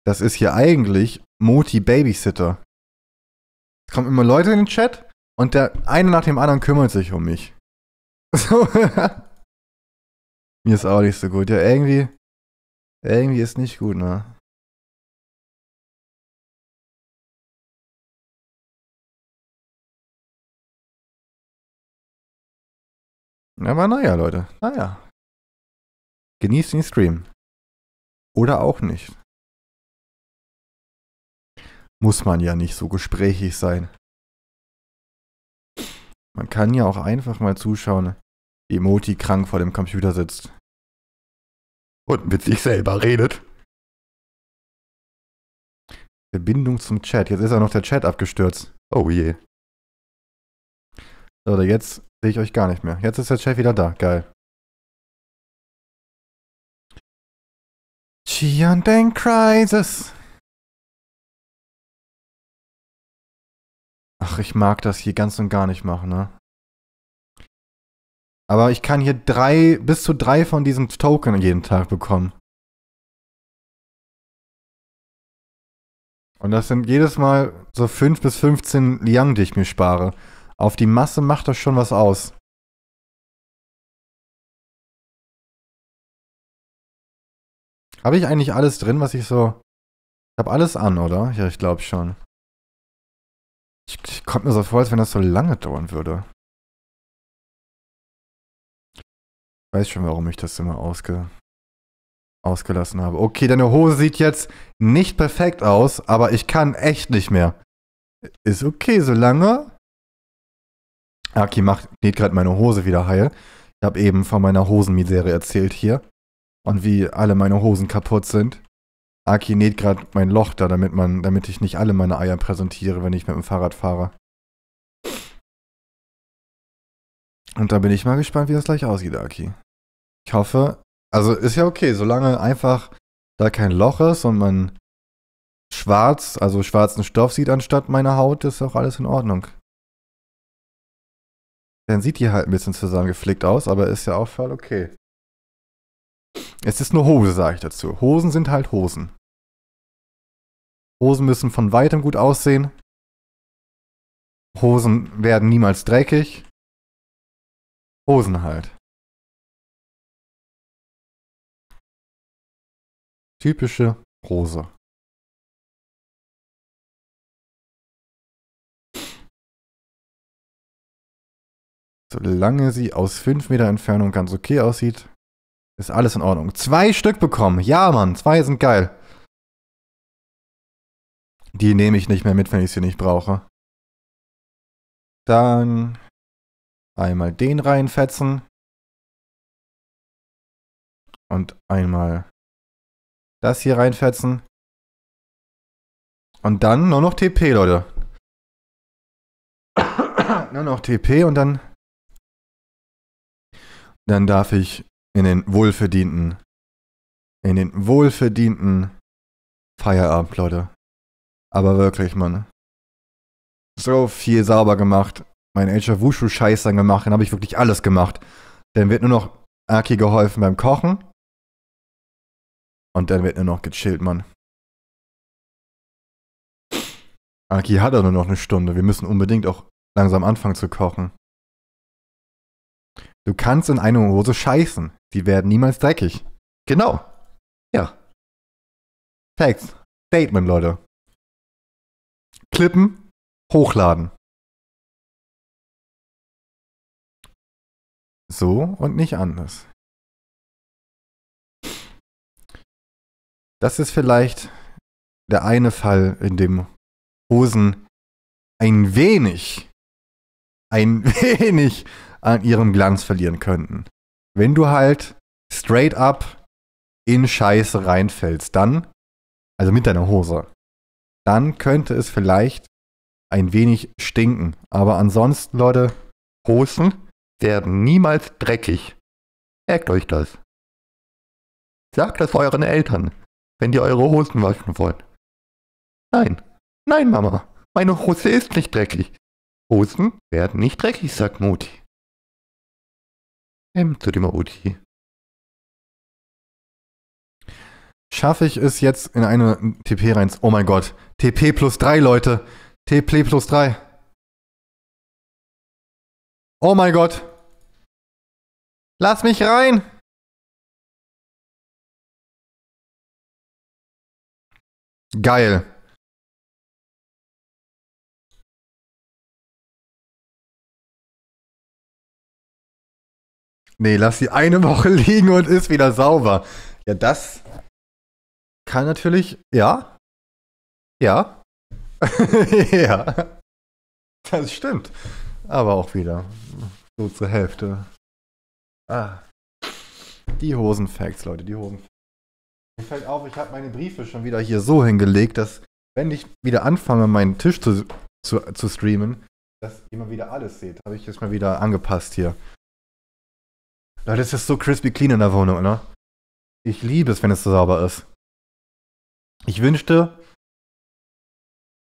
Das ist hier eigentlich Moti Babysitter. Es kommen immer Leute in den Chat und der eine nach dem anderen kümmert sich um mich. [laughs] So. Mir ist auch nicht so gut. Ja, irgendwie. Irgendwie ist nicht gut, ne? Aber naja, Leute. Naja. Genießt den Stream. Oder auch nicht. Muss man ja nicht so gesprächig sein. Man kann ja auch einfach mal zuschauen, wie Moti krank vor dem Computer sitzt. Und mit sich selber redet. Verbindung zum Chat. Jetzt ist auch noch der Chat abgestürzt. Oh je. Oder jetzt sehe ich euch gar nicht mehr. Jetzt ist der Chef wieder da. Geil. Chianten Crisis. Ach, ich mag das hier ganz und gar nicht machen, ne? Aber ich kann hier drei, bis zu drei von diesen Token jeden Tag bekommen. Und das sind jedes Mal so fünf bis 15 Liang, die ich mir spare auf die Masse macht das schon was aus. Habe ich eigentlich alles drin, was ich so... Ich habe alles an, oder? Ja, ich glaube schon. Ich, ich kommt mir so vor, als wenn das so lange dauern würde. Ich weiß schon, warum ich das immer ausge ausgelassen habe. Okay, deine Hose sieht jetzt nicht perfekt aus, aber ich kann echt nicht mehr. Ist okay, solange Aki macht, näht gerade meine Hose wieder heil. Ich habe eben von meiner Hosenmisere erzählt hier. Und wie alle meine Hosen kaputt sind. Aki näht gerade mein Loch da, damit, man, damit ich nicht alle meine Eier präsentiere, wenn ich mit dem Fahrrad fahre. Und da bin ich mal gespannt, wie das gleich aussieht, Aki. Ich hoffe, also ist ja okay, solange einfach da kein Loch ist und man schwarz, also schwarzen Stoff sieht anstatt meiner Haut, ist auch alles in Ordnung. Dann sieht die halt ein bisschen zusammengeflickt aus, aber ist ja auch voll okay. Es ist nur Hose, sage ich dazu. Hosen sind halt Hosen. Hosen müssen von weitem gut aussehen. Hosen werden niemals dreckig. Hosen halt. Typische Hose. Solange sie aus 5 Meter Entfernung ganz okay aussieht, ist alles in Ordnung. Zwei Stück bekommen. Ja, Mann, zwei sind geil. Die nehme ich nicht mehr mit, wenn ich sie nicht brauche. Dann einmal den reinfetzen. Und einmal das hier reinfetzen. Und dann nur noch TP, Leute. [coughs] nur noch TP und dann dann darf ich in den wohlverdienten, in den wohlverdienten Feierabend, Leute. Aber wirklich, Mann. So viel sauber gemacht, mein Age of Wushu Scheiß dann gemacht, dann habe ich wirklich alles gemacht. Dann wird nur noch Aki geholfen beim Kochen. Und dann wird nur noch gechillt, Mann. Aki hat ja nur noch eine Stunde. Wir müssen unbedingt auch langsam anfangen zu kochen. Du kannst in eine Hose scheißen. Die werden niemals dreckig. Genau. Ja. Text. Statement, Leute. Klippen. Hochladen. So und nicht anders. Das ist vielleicht der eine Fall, in dem Hosen ein wenig, ein [laughs] wenig an ihrem Glanz verlieren könnten. Wenn du halt straight up in Scheiße reinfällst, dann, also mit deiner Hose, dann könnte es vielleicht ein wenig stinken. Aber ansonsten, Leute, Hosen werden niemals dreckig. Merkt euch das. Sagt das euren Eltern, wenn die eure Hosen waschen wollen. Nein, nein, Mama, meine Hose ist nicht dreckig. Hosen werden nicht dreckig, sagt Mutti. M-Trima-Uti. Schaffe ich es jetzt in eine TP rein? Oh mein Gott. TP plus 3, Leute. TP plus 3. Oh mein Gott. Lass mich rein. Geil. Nee, lass sie eine [laughs] Woche liegen und ist wieder sauber. Ja, das kann natürlich. Ja. Ja. [laughs] ja. Das stimmt. Aber auch wieder. So zur Hälfte. Ah. Die Hosenfacts, Leute, die Hosenfacts. Mir fällt auf, ich habe meine Briefe schon wieder hier so hingelegt, dass, wenn ich wieder anfange, meinen Tisch zu, zu, zu streamen, dass ihr mal wieder alles seht. Habe ich jetzt mal wieder angepasst hier. Leute, es ist so crispy clean in der Wohnung, ne? Ich liebe es, wenn es so sauber ist. Ich wünschte,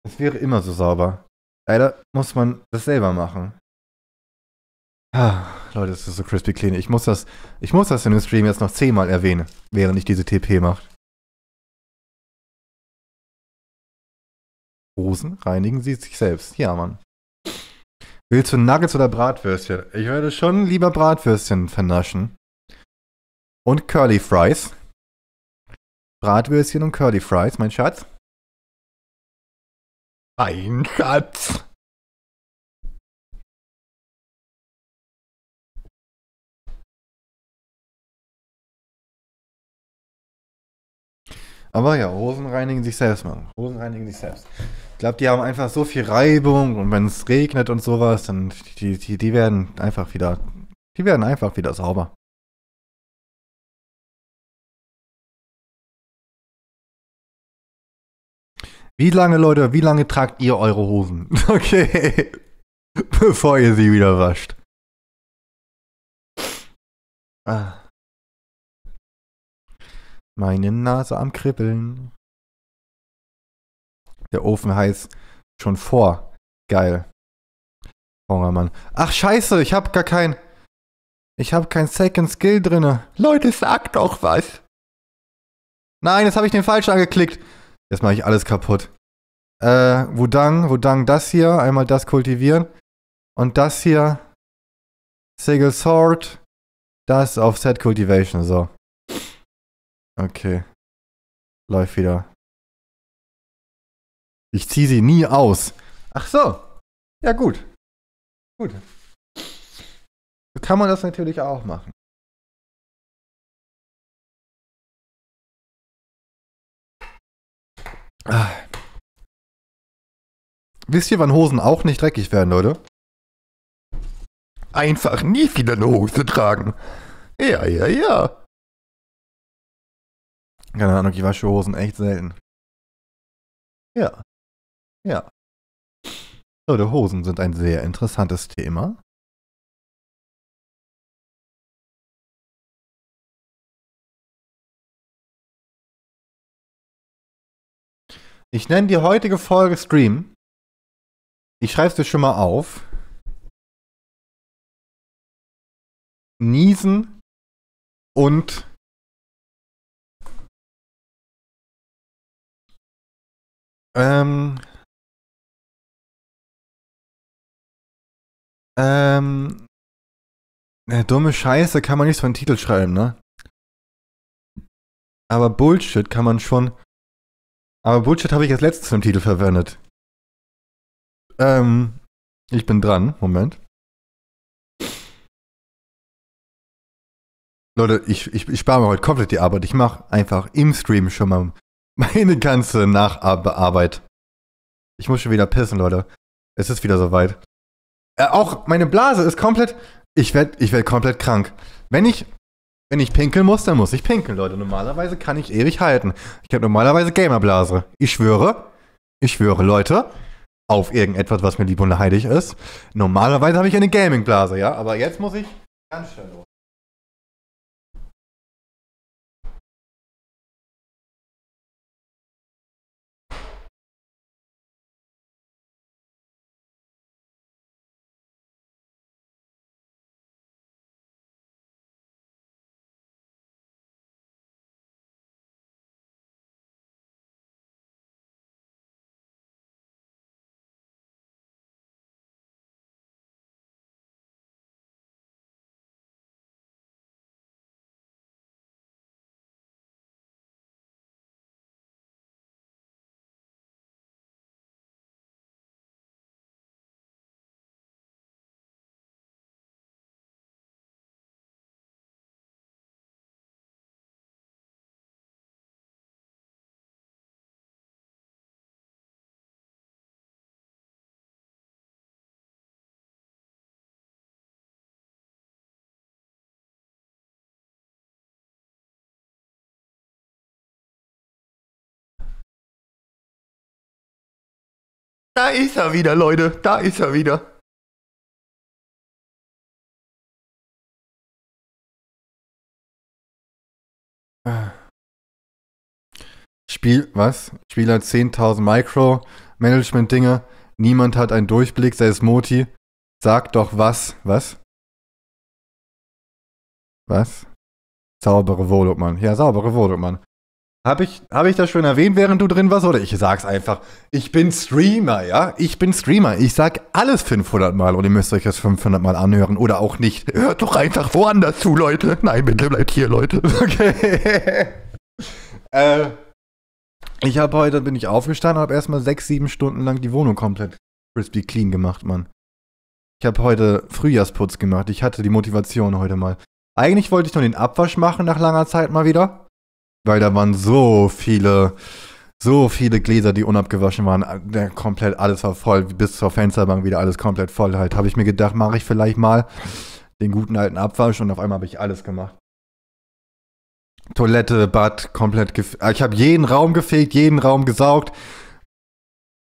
es wäre immer so sauber. Leider muss man das selber machen. Ah, Leute, es ist so crispy clean. Ich muss das, ich muss das in dem Stream jetzt noch zehnmal erwähnen, während ich diese TP mache. Hosen reinigen sie sich selbst. Ja, Mann. Willst du Nuggets oder Bratwürstchen? Ich würde schon lieber Bratwürstchen vernaschen. Und Curly Fries. Bratwürstchen und Curly Fries, mein Schatz. Mein Schatz. Aber ja, Hosen reinigen sich selbst, Mann. Hosen reinigen sich selbst. Ich glaube, die haben einfach so viel Reibung und wenn es regnet und sowas, dann die, die, die werden einfach wieder, die werden einfach wieder sauber. Wie lange, Leute, wie lange tragt ihr eure Hosen? [laughs] Okay. Bevor ihr sie wieder wascht. Ah. Meine Nase am Kribbeln. Der Ofen heiß schon vor. Geil. Hunger, Mann. Ach scheiße, ich hab gar kein. Ich hab kein Second Skill drinne. Leute, sag doch was. Nein, jetzt habe ich den falschen angeklickt. Jetzt mache ich alles kaputt. Äh, Wudang, Wudang, das hier, einmal das kultivieren. Und das hier, Single Sword, das auf Set Cultivation, so. Okay. Läuft wieder. Ich ziehe sie nie aus. Ach so. Ja, gut. Gut. So kann man das natürlich auch machen. Ah. Wisst ihr, wann Hosen auch nicht dreckig werden, Leute? Einfach nie wieder eine Hose tragen. Ja, ja, ja. Keine Ahnung, ich wasche Hosen echt selten. Ja. Ja. Leute, Hosen sind ein sehr interessantes Thema. Ich nenne die heutige Folge Stream. Ich schreibe es dir schon mal auf. Niesen und Ähm. Ähm. Ne, dumme Scheiße kann man nicht so einen Titel schreiben, ne? Aber Bullshit kann man schon. Aber Bullshit habe ich als letztes im Titel verwendet. Ähm. Ich bin dran, Moment. Leute, ich, ich, ich spare mir heute komplett die Arbeit. Ich mache einfach im Stream schon mal meine ganze Nacharbeit. Ich muss schon wieder pissen, Leute. Es ist wieder soweit. Äh, auch meine Blase ist komplett. Ich werde ich werd komplett krank. Wenn ich, wenn ich pinkeln muss, dann muss ich pinkeln, Leute. Normalerweise kann ich ewig halten. Ich habe normalerweise Gamerblase. Ich schwöre, ich schwöre, Leute, auf irgendetwas, was mir lieb und heilig ist. Normalerweise habe ich eine Gamingblase, ja, aber jetzt muss ich ganz schnell los. Da ist er wieder, Leute. Da ist er wieder. Spiel, was? Spieler 10.000 Micro, Management-Dinge. Niemand hat einen Durchblick, selbst Moti. Sag doch was, was? Was? Saubere Wohnung, Mann. Ja, saubere Wohnung, Mann. Habe ich, hab ich das schon erwähnt, während du drin warst? Oder ich sag's einfach. Ich bin Streamer, ja? Ich bin Streamer. Ich sag alles 500 Mal und ihr müsst euch das 500 Mal anhören oder auch nicht. Hört doch einfach woanders zu, Leute. Nein, bitte bleibt hier, Leute. [laughs] Okay. äh, ich habe heute, bin ich aufgestanden, habe erstmal 6, 7 Stunden lang die Wohnung komplett crispy clean gemacht, Mann. Ich habe heute Frühjahrsputz gemacht. Ich hatte die Motivation heute mal. Eigentlich wollte ich nur den Abwasch machen nach langer Zeit mal wieder weil da waren so viele, so viele Gläser, die unabgewaschen waren. Der komplett alles war voll, bis zur Fensterbank wieder alles komplett voll. Halt habe ich mir gedacht, mache ich vielleicht mal den guten alten Abwasch und auf einmal habe ich alles gemacht. Toilette, Bad, komplett. Äh, ich habe jeden Raum gefegt, jeden Raum gesaugt.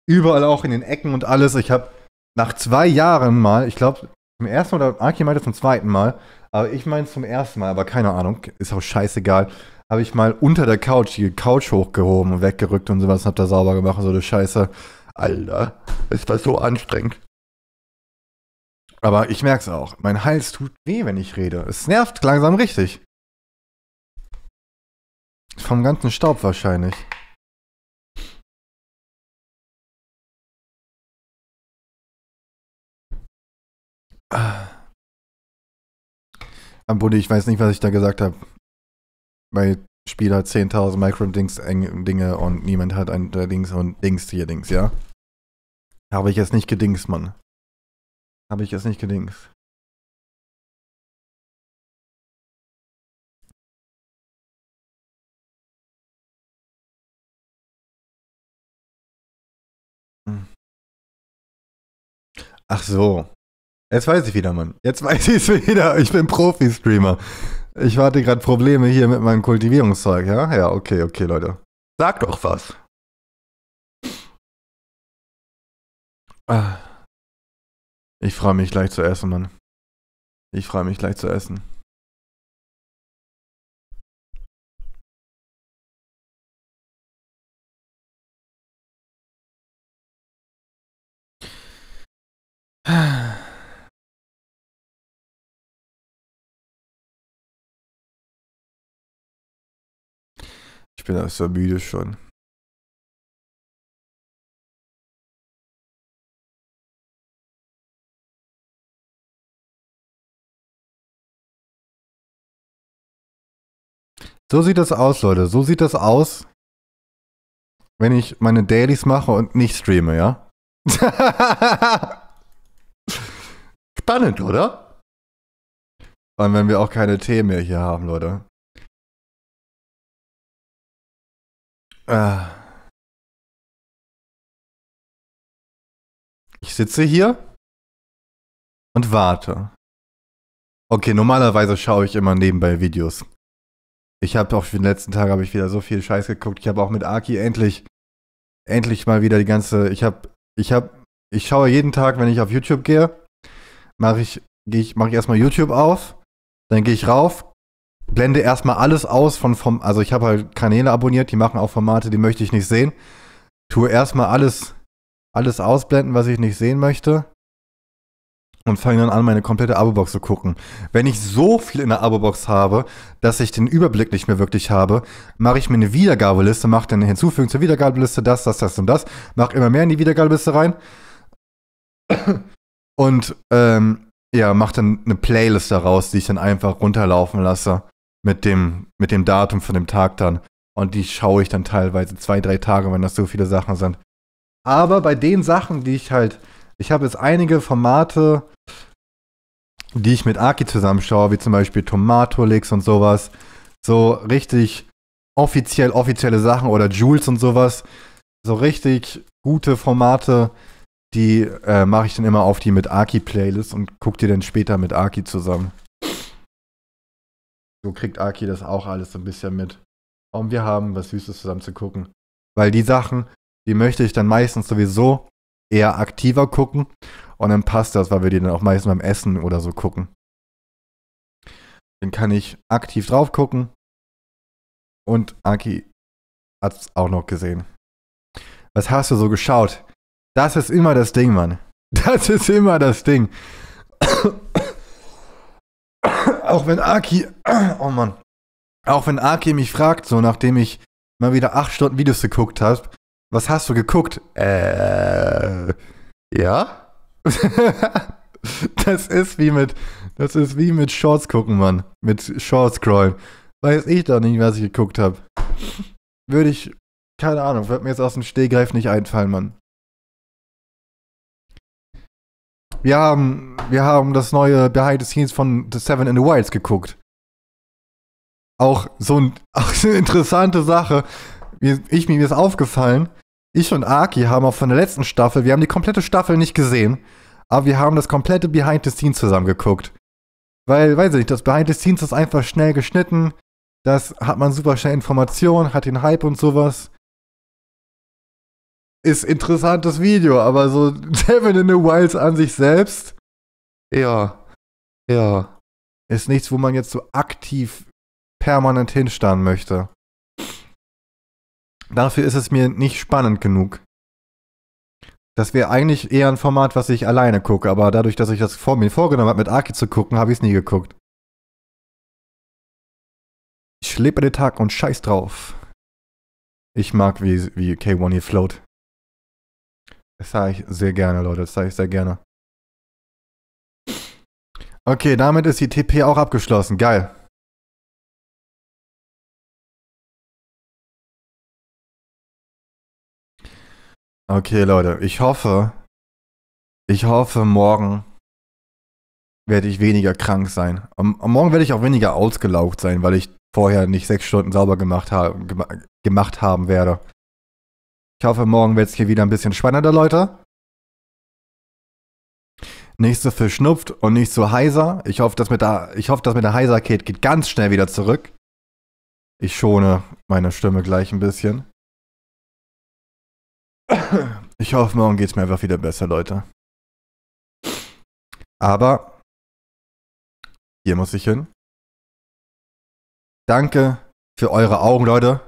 Überall auch in den Ecken und alles. Ich habe nach zwei Jahren mal, ich glaube, zum ersten Mal, oder Aki meinte zum zweiten Mal, aber ich meine zum ersten Mal, aber keine Ahnung, ist auch scheißegal habe ich mal unter der Couch die Couch hochgehoben und weggerückt und sowas und hab da sauber gemacht und so eine Scheiße. Alter, ist das so anstrengend. Aber ich merk's auch. Mein Hals tut weh, wenn ich rede. Es nervt langsam richtig. Vom ganzen Staub wahrscheinlich. Ah. Am Buddy, ich weiß nicht, was ich da gesagt habe weil Spieler 10.000 Micro-Dinge dings und niemand hat ein Dings und Dings hier Dings, ja? Habe ich jetzt nicht gedings, Mann. Habe ich jetzt nicht gedings. Ach so. Jetzt weiß ich wieder, Mann. Jetzt [laughs] weiß ich es wieder. Ich bin Profi-Streamer. Ich hatte gerade Probleme hier mit meinem Kultivierungszeug, ja? Ja, okay, okay, Leute. Sag doch was. Ah. Ich freue mich gleich zu essen, Mann. Ich freue mich gleich zu essen. bin auch so müde schon. So sieht das aus, Leute. So sieht das aus, wenn ich meine Dailies mache und nicht streame, ja? [laughs] Spannend, oder? Vor allem, wenn wir auch keine Themen mehr hier haben, Leute. Äh. Ich sitze hier und warte. Okay, normalerweise schaue ich immer nebenbei Videos. Ich habe auch für den letzten Tag habe ich wieder so viel Scheiß geguckt. Ich habe auch mit Aki endlich endlich mal wieder die ganze ich habe ich habe ich schaue jeden Tag, wenn ich auf YouTube gehe, mache ich gehe ich mache ich erstmal YouTube auf, dann gehe ich rauf, blende erstmal alles aus von, vom, also ich habe halt Kanäle abonniert, die machen auch Formate, die möchte ich nicht sehen. Tue erstmal alles, alles ausblenden, was ich nicht sehen möchte. Und fange dann an, meine komplette Abo-Box zu gucken. Wenn ich so viel in der Abo-Box habe, dass ich den Überblick nicht mehr wirklich habe, mache ich mir eine Wiedergabeliste, mache dann eine Hinzufügung zur Wiedergabeliste das, das, das und das, mache immer mehr in die Wiedergabeliste rein. Und ähm, ja, mache dann eine Playlist daraus, die ich dann einfach runterlaufen lasse mit dem, mit dem Datum von dem Tag dann. Und die schaue ich dann teilweise zwei, drei Tage, wenn das so viele Sachen sind. Aber bei den Sachen, die ich halt, ich habe jetzt einige Formate, die ich mit Aki zusammenschaue, wie zum Beispiel Tomatolix und sowas, so richtig offiziell, offizielle Sachen oder Jules und sowas, so richtig gute Formate, die äh, mache ich dann immer auf die mit Aki-Playlist und gucke die dann später mit Aki zusammen. So kriegt Aki das auch alles so ein bisschen mit. Und wir haben was Süßes zusammen zu gucken. Weil die Sachen, die möchte ich dann meistens sowieso eher aktiver gucken. Und dann passt das, weil wir die dann auch meistens beim Essen oder so gucken. Dann kann ich aktiv drauf gucken. Und Aki hat es auch noch gesehen. Was hast du so geschaut? Das ist immer das Ding, Mann. Das ist immer das Ding auch wenn Aki, [clears throat] oh Mann, auch wenn Aki mich fragt, so nachdem ich mal wieder acht Stunden Videos geguckt habe, was hast du geguckt? Äh, ja? [laughs] das ist wie mit, das ist wie mit Shorts gucken, Mann. Mit Shorts scrollen. Weiß ich doch nicht, was ich geguckt habe. Würde ich, keine Ahnung, wird mir jetzt aus dem Stehgreif nicht einfallen, Mann. wir haben, wir haben das neue Behind the Scenes von The Seven in the Wilds geguckt. Auch so ein, [laughs] auch eine interessante Sache. Ich, mir ist aufgefallen, ich und Aki haben auch von der letzten Staffel, wir haben die komplette Staffel nicht gesehen, aber wir haben das komplette Behind the Scenes zusammen geguckt. Weil, weiß ich nicht, das Behind the Scenes ist einfach schnell geschnitten. Das hat man super schnell Informationen, hat den Hype und sowas ist interessantes Video, aber so [laughs] Devin in the Wilds an sich selbst, ja, ja, ist nichts, wo man jetzt so aktiv permanent hinstarren möchte. Dafür ist es mir nicht spannend genug. Das wäre eigentlich eher ein Format, was ich alleine gucke, aber dadurch, dass ich das vor mir vorgenommen habe, mit Aki zu gucken, habe ich es nie geguckt. Ich lebe den Tag und scheiß drauf. Ich mag, wie, wie K1 hier float. Das sage ich sehr gerne, Leute. Das sage ich sehr gerne. Okay, damit ist die TP auch abgeschlossen. Geil. Okay, Leute. Ich hoffe, ich hoffe, morgen werde ich weniger krank sein. Am, Morgen werde ich auch weniger ausgelaugt sein, weil ich vorher nicht sechs Stunden sauber gemacht, ha gemacht haben werde. Ich hoffe, morgen wird es hier wieder ein bisschen spannender, Leute. Nicht so verschnupft und nicht so heiser. Ich hoffe, dass mit der, ich hoffe, dass mit der Heiserkeit geht ganz schnell wieder zurück. Ich schone meine Stimme gleich ein bisschen. Ich hoffe, morgen geht es mir einfach wieder besser, Leute. Aber hier muss ich hin. Danke für eure Augen, Leute,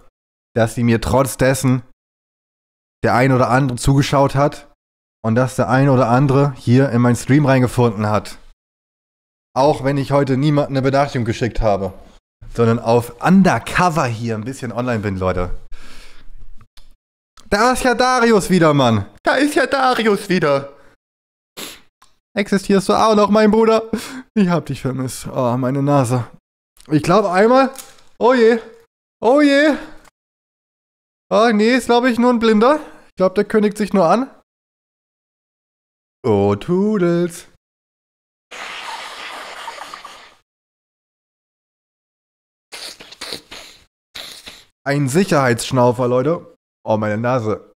dass sie mir trotz dessen der ein oder andere zugeschaut hat und dass der ein oder andere hier in meinen Stream reingefunden hat. Auch wenn ich heute niemanden eine Benachrichtigung geschickt habe, sondern auf Undercover hier ein bisschen online bin, Leute. Da ist ja Darius wieder, Mann. Da ist ja Darius wieder. Existierst du auch noch, mein Bruder? Ich hab dich vermisst. Oh, meine Nase. Ich glaube einmal. Oh je. Oh je. Ah, nee, ist glaube ich nur ein Blinder. Ich glaube, der kündigt sich nur an. Oh, Toodles. Ein Sicherheitsschnaufer, Leute. Oh, meine Nase.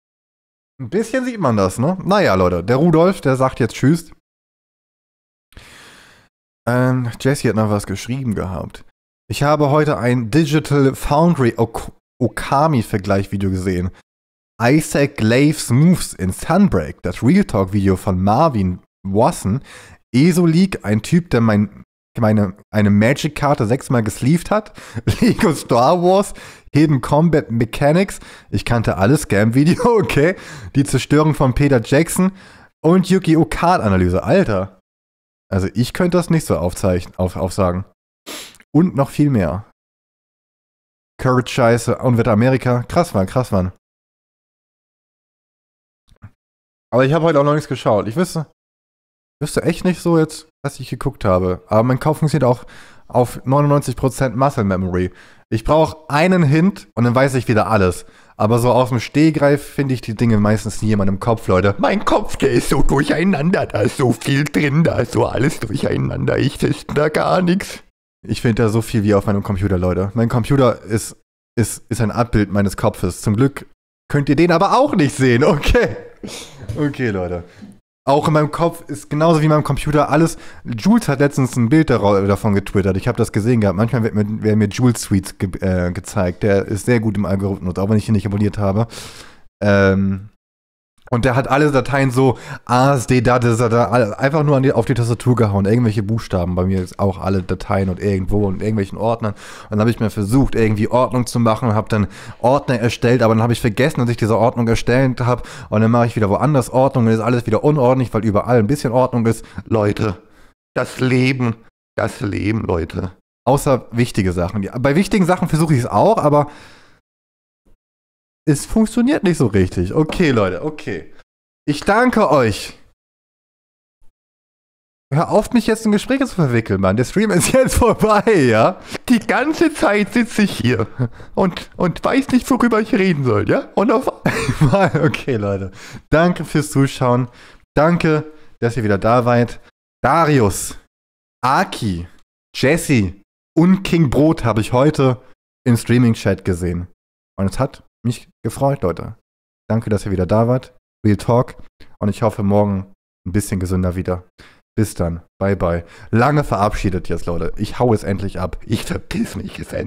Ein bisschen sieht man das, ne? Naja, Leute, der Rudolf, der sagt jetzt Tschüss. Ähm, Jesse hat noch was geschrieben gehabt. Ich habe heute ein Digital Foundry Oh, Okami-Vergleichvideo gesehen. Isaac Laves Moves in Sunbreak, das Real Talk-Video von Marvin Wasson. ESO League, ein Typ, der mein, meine, eine Magic-Karte sechsmal gesleeved hat. [laughs] Lego Star Wars, Hidden Combat Mechanics. Ich kannte alles, Scam-Video, [laughs] okay. Die Zerstörung von Peter Jackson und Yuki Okan-Analyse. Alter. Also ich könnte das nicht so aufzeichnen, auf, aufsagen. Und noch viel mehr. Curd-Scheiße, Unwetter Amerika. Krass, Mann, krass, Mann. Aber ich habe heute auch noch nichts geschaut. Ich wüsste, wüsste echt nicht so jetzt, dass ich geguckt habe. Aber mein Kopf funktioniert auch auf 99% Muscle Memory. Ich brauche einen Hint und dann weiß ich wieder alles. Aber so aus dem Stehgreif finde ich die Dinge meistens nie in meinem Kopf, Leute. Mein Kopf, der ist so durcheinander, da ist so viel drin, da ist so alles durcheinander. Ich teste da gar nichts. Ich finde da so viel wie auf meinem Computer, Leute. Mein Computer ist, ist, ist ein Abbild meines Kopfes. Zum Glück könnt ihr den aber auch nicht sehen. [laughs] Okay. Okay, Leute. Auch in meinem Kopf ist genauso wie in meinem Computer alles. Jules hat letztens ein Bild davon getwittert. Ich habe das gesehen gehabt. Manchmal wird mir, werden mir Jules suites ge äh, gezeigt. Der ist sehr gut im Algorithmus, auch wenn ich ihn nicht abonniert habe. Ähm, und der hat alle Dateien so ASD, da, da, da, einfach nur die, auf die Tastatur gehauen. Irgendwelche Buchstaben bei mir ist auch alle Dateien und irgendwo und irgendwelchen Ordnern. Und dann habe ich mir versucht, irgendwie Ordnung zu machen und habe dann Ordner erstellt, aber dann habe ich vergessen, dass ich diese Ordnung erstellt habe. Und dann mache ich wieder woanders Ordnung und ist alles wieder unordentlich, weil überall ein bisschen Ordnung ist. Leute, das Leben, das Leben, Leute. Außer wichtige Sachen. Bei wichtigen Sachen versuche ich es auch, aber es funktioniert nicht so richtig. Okay, Leute, okay. Ich danke euch. Hör auf, mich jetzt in Gespräche zu verwickeln, Mann. Der Stream ist [laughs] jetzt vorbei, ja? Die ganze Zeit sitze ich hier und, und weiß nicht, worüber ich reden soll, ja? Und auf einmal. [laughs] Okay, Leute. Danke fürs Zuschauen. Danke, dass ihr wieder da seid. Darius, Aki, Jesse und King Brot habe ich heute im Streaming-Chat gesehen. Und es hat mich gefreut, Leute. Danke, dass ihr wieder da wart. Real Talk. Und ich hoffe, morgen ein bisschen gesünder wieder. Bis dann. Bye, bye. Lange verabschiedet jetzt, Leute. Ich hau es endlich ab. Ich verpiss mich jetzt endlich.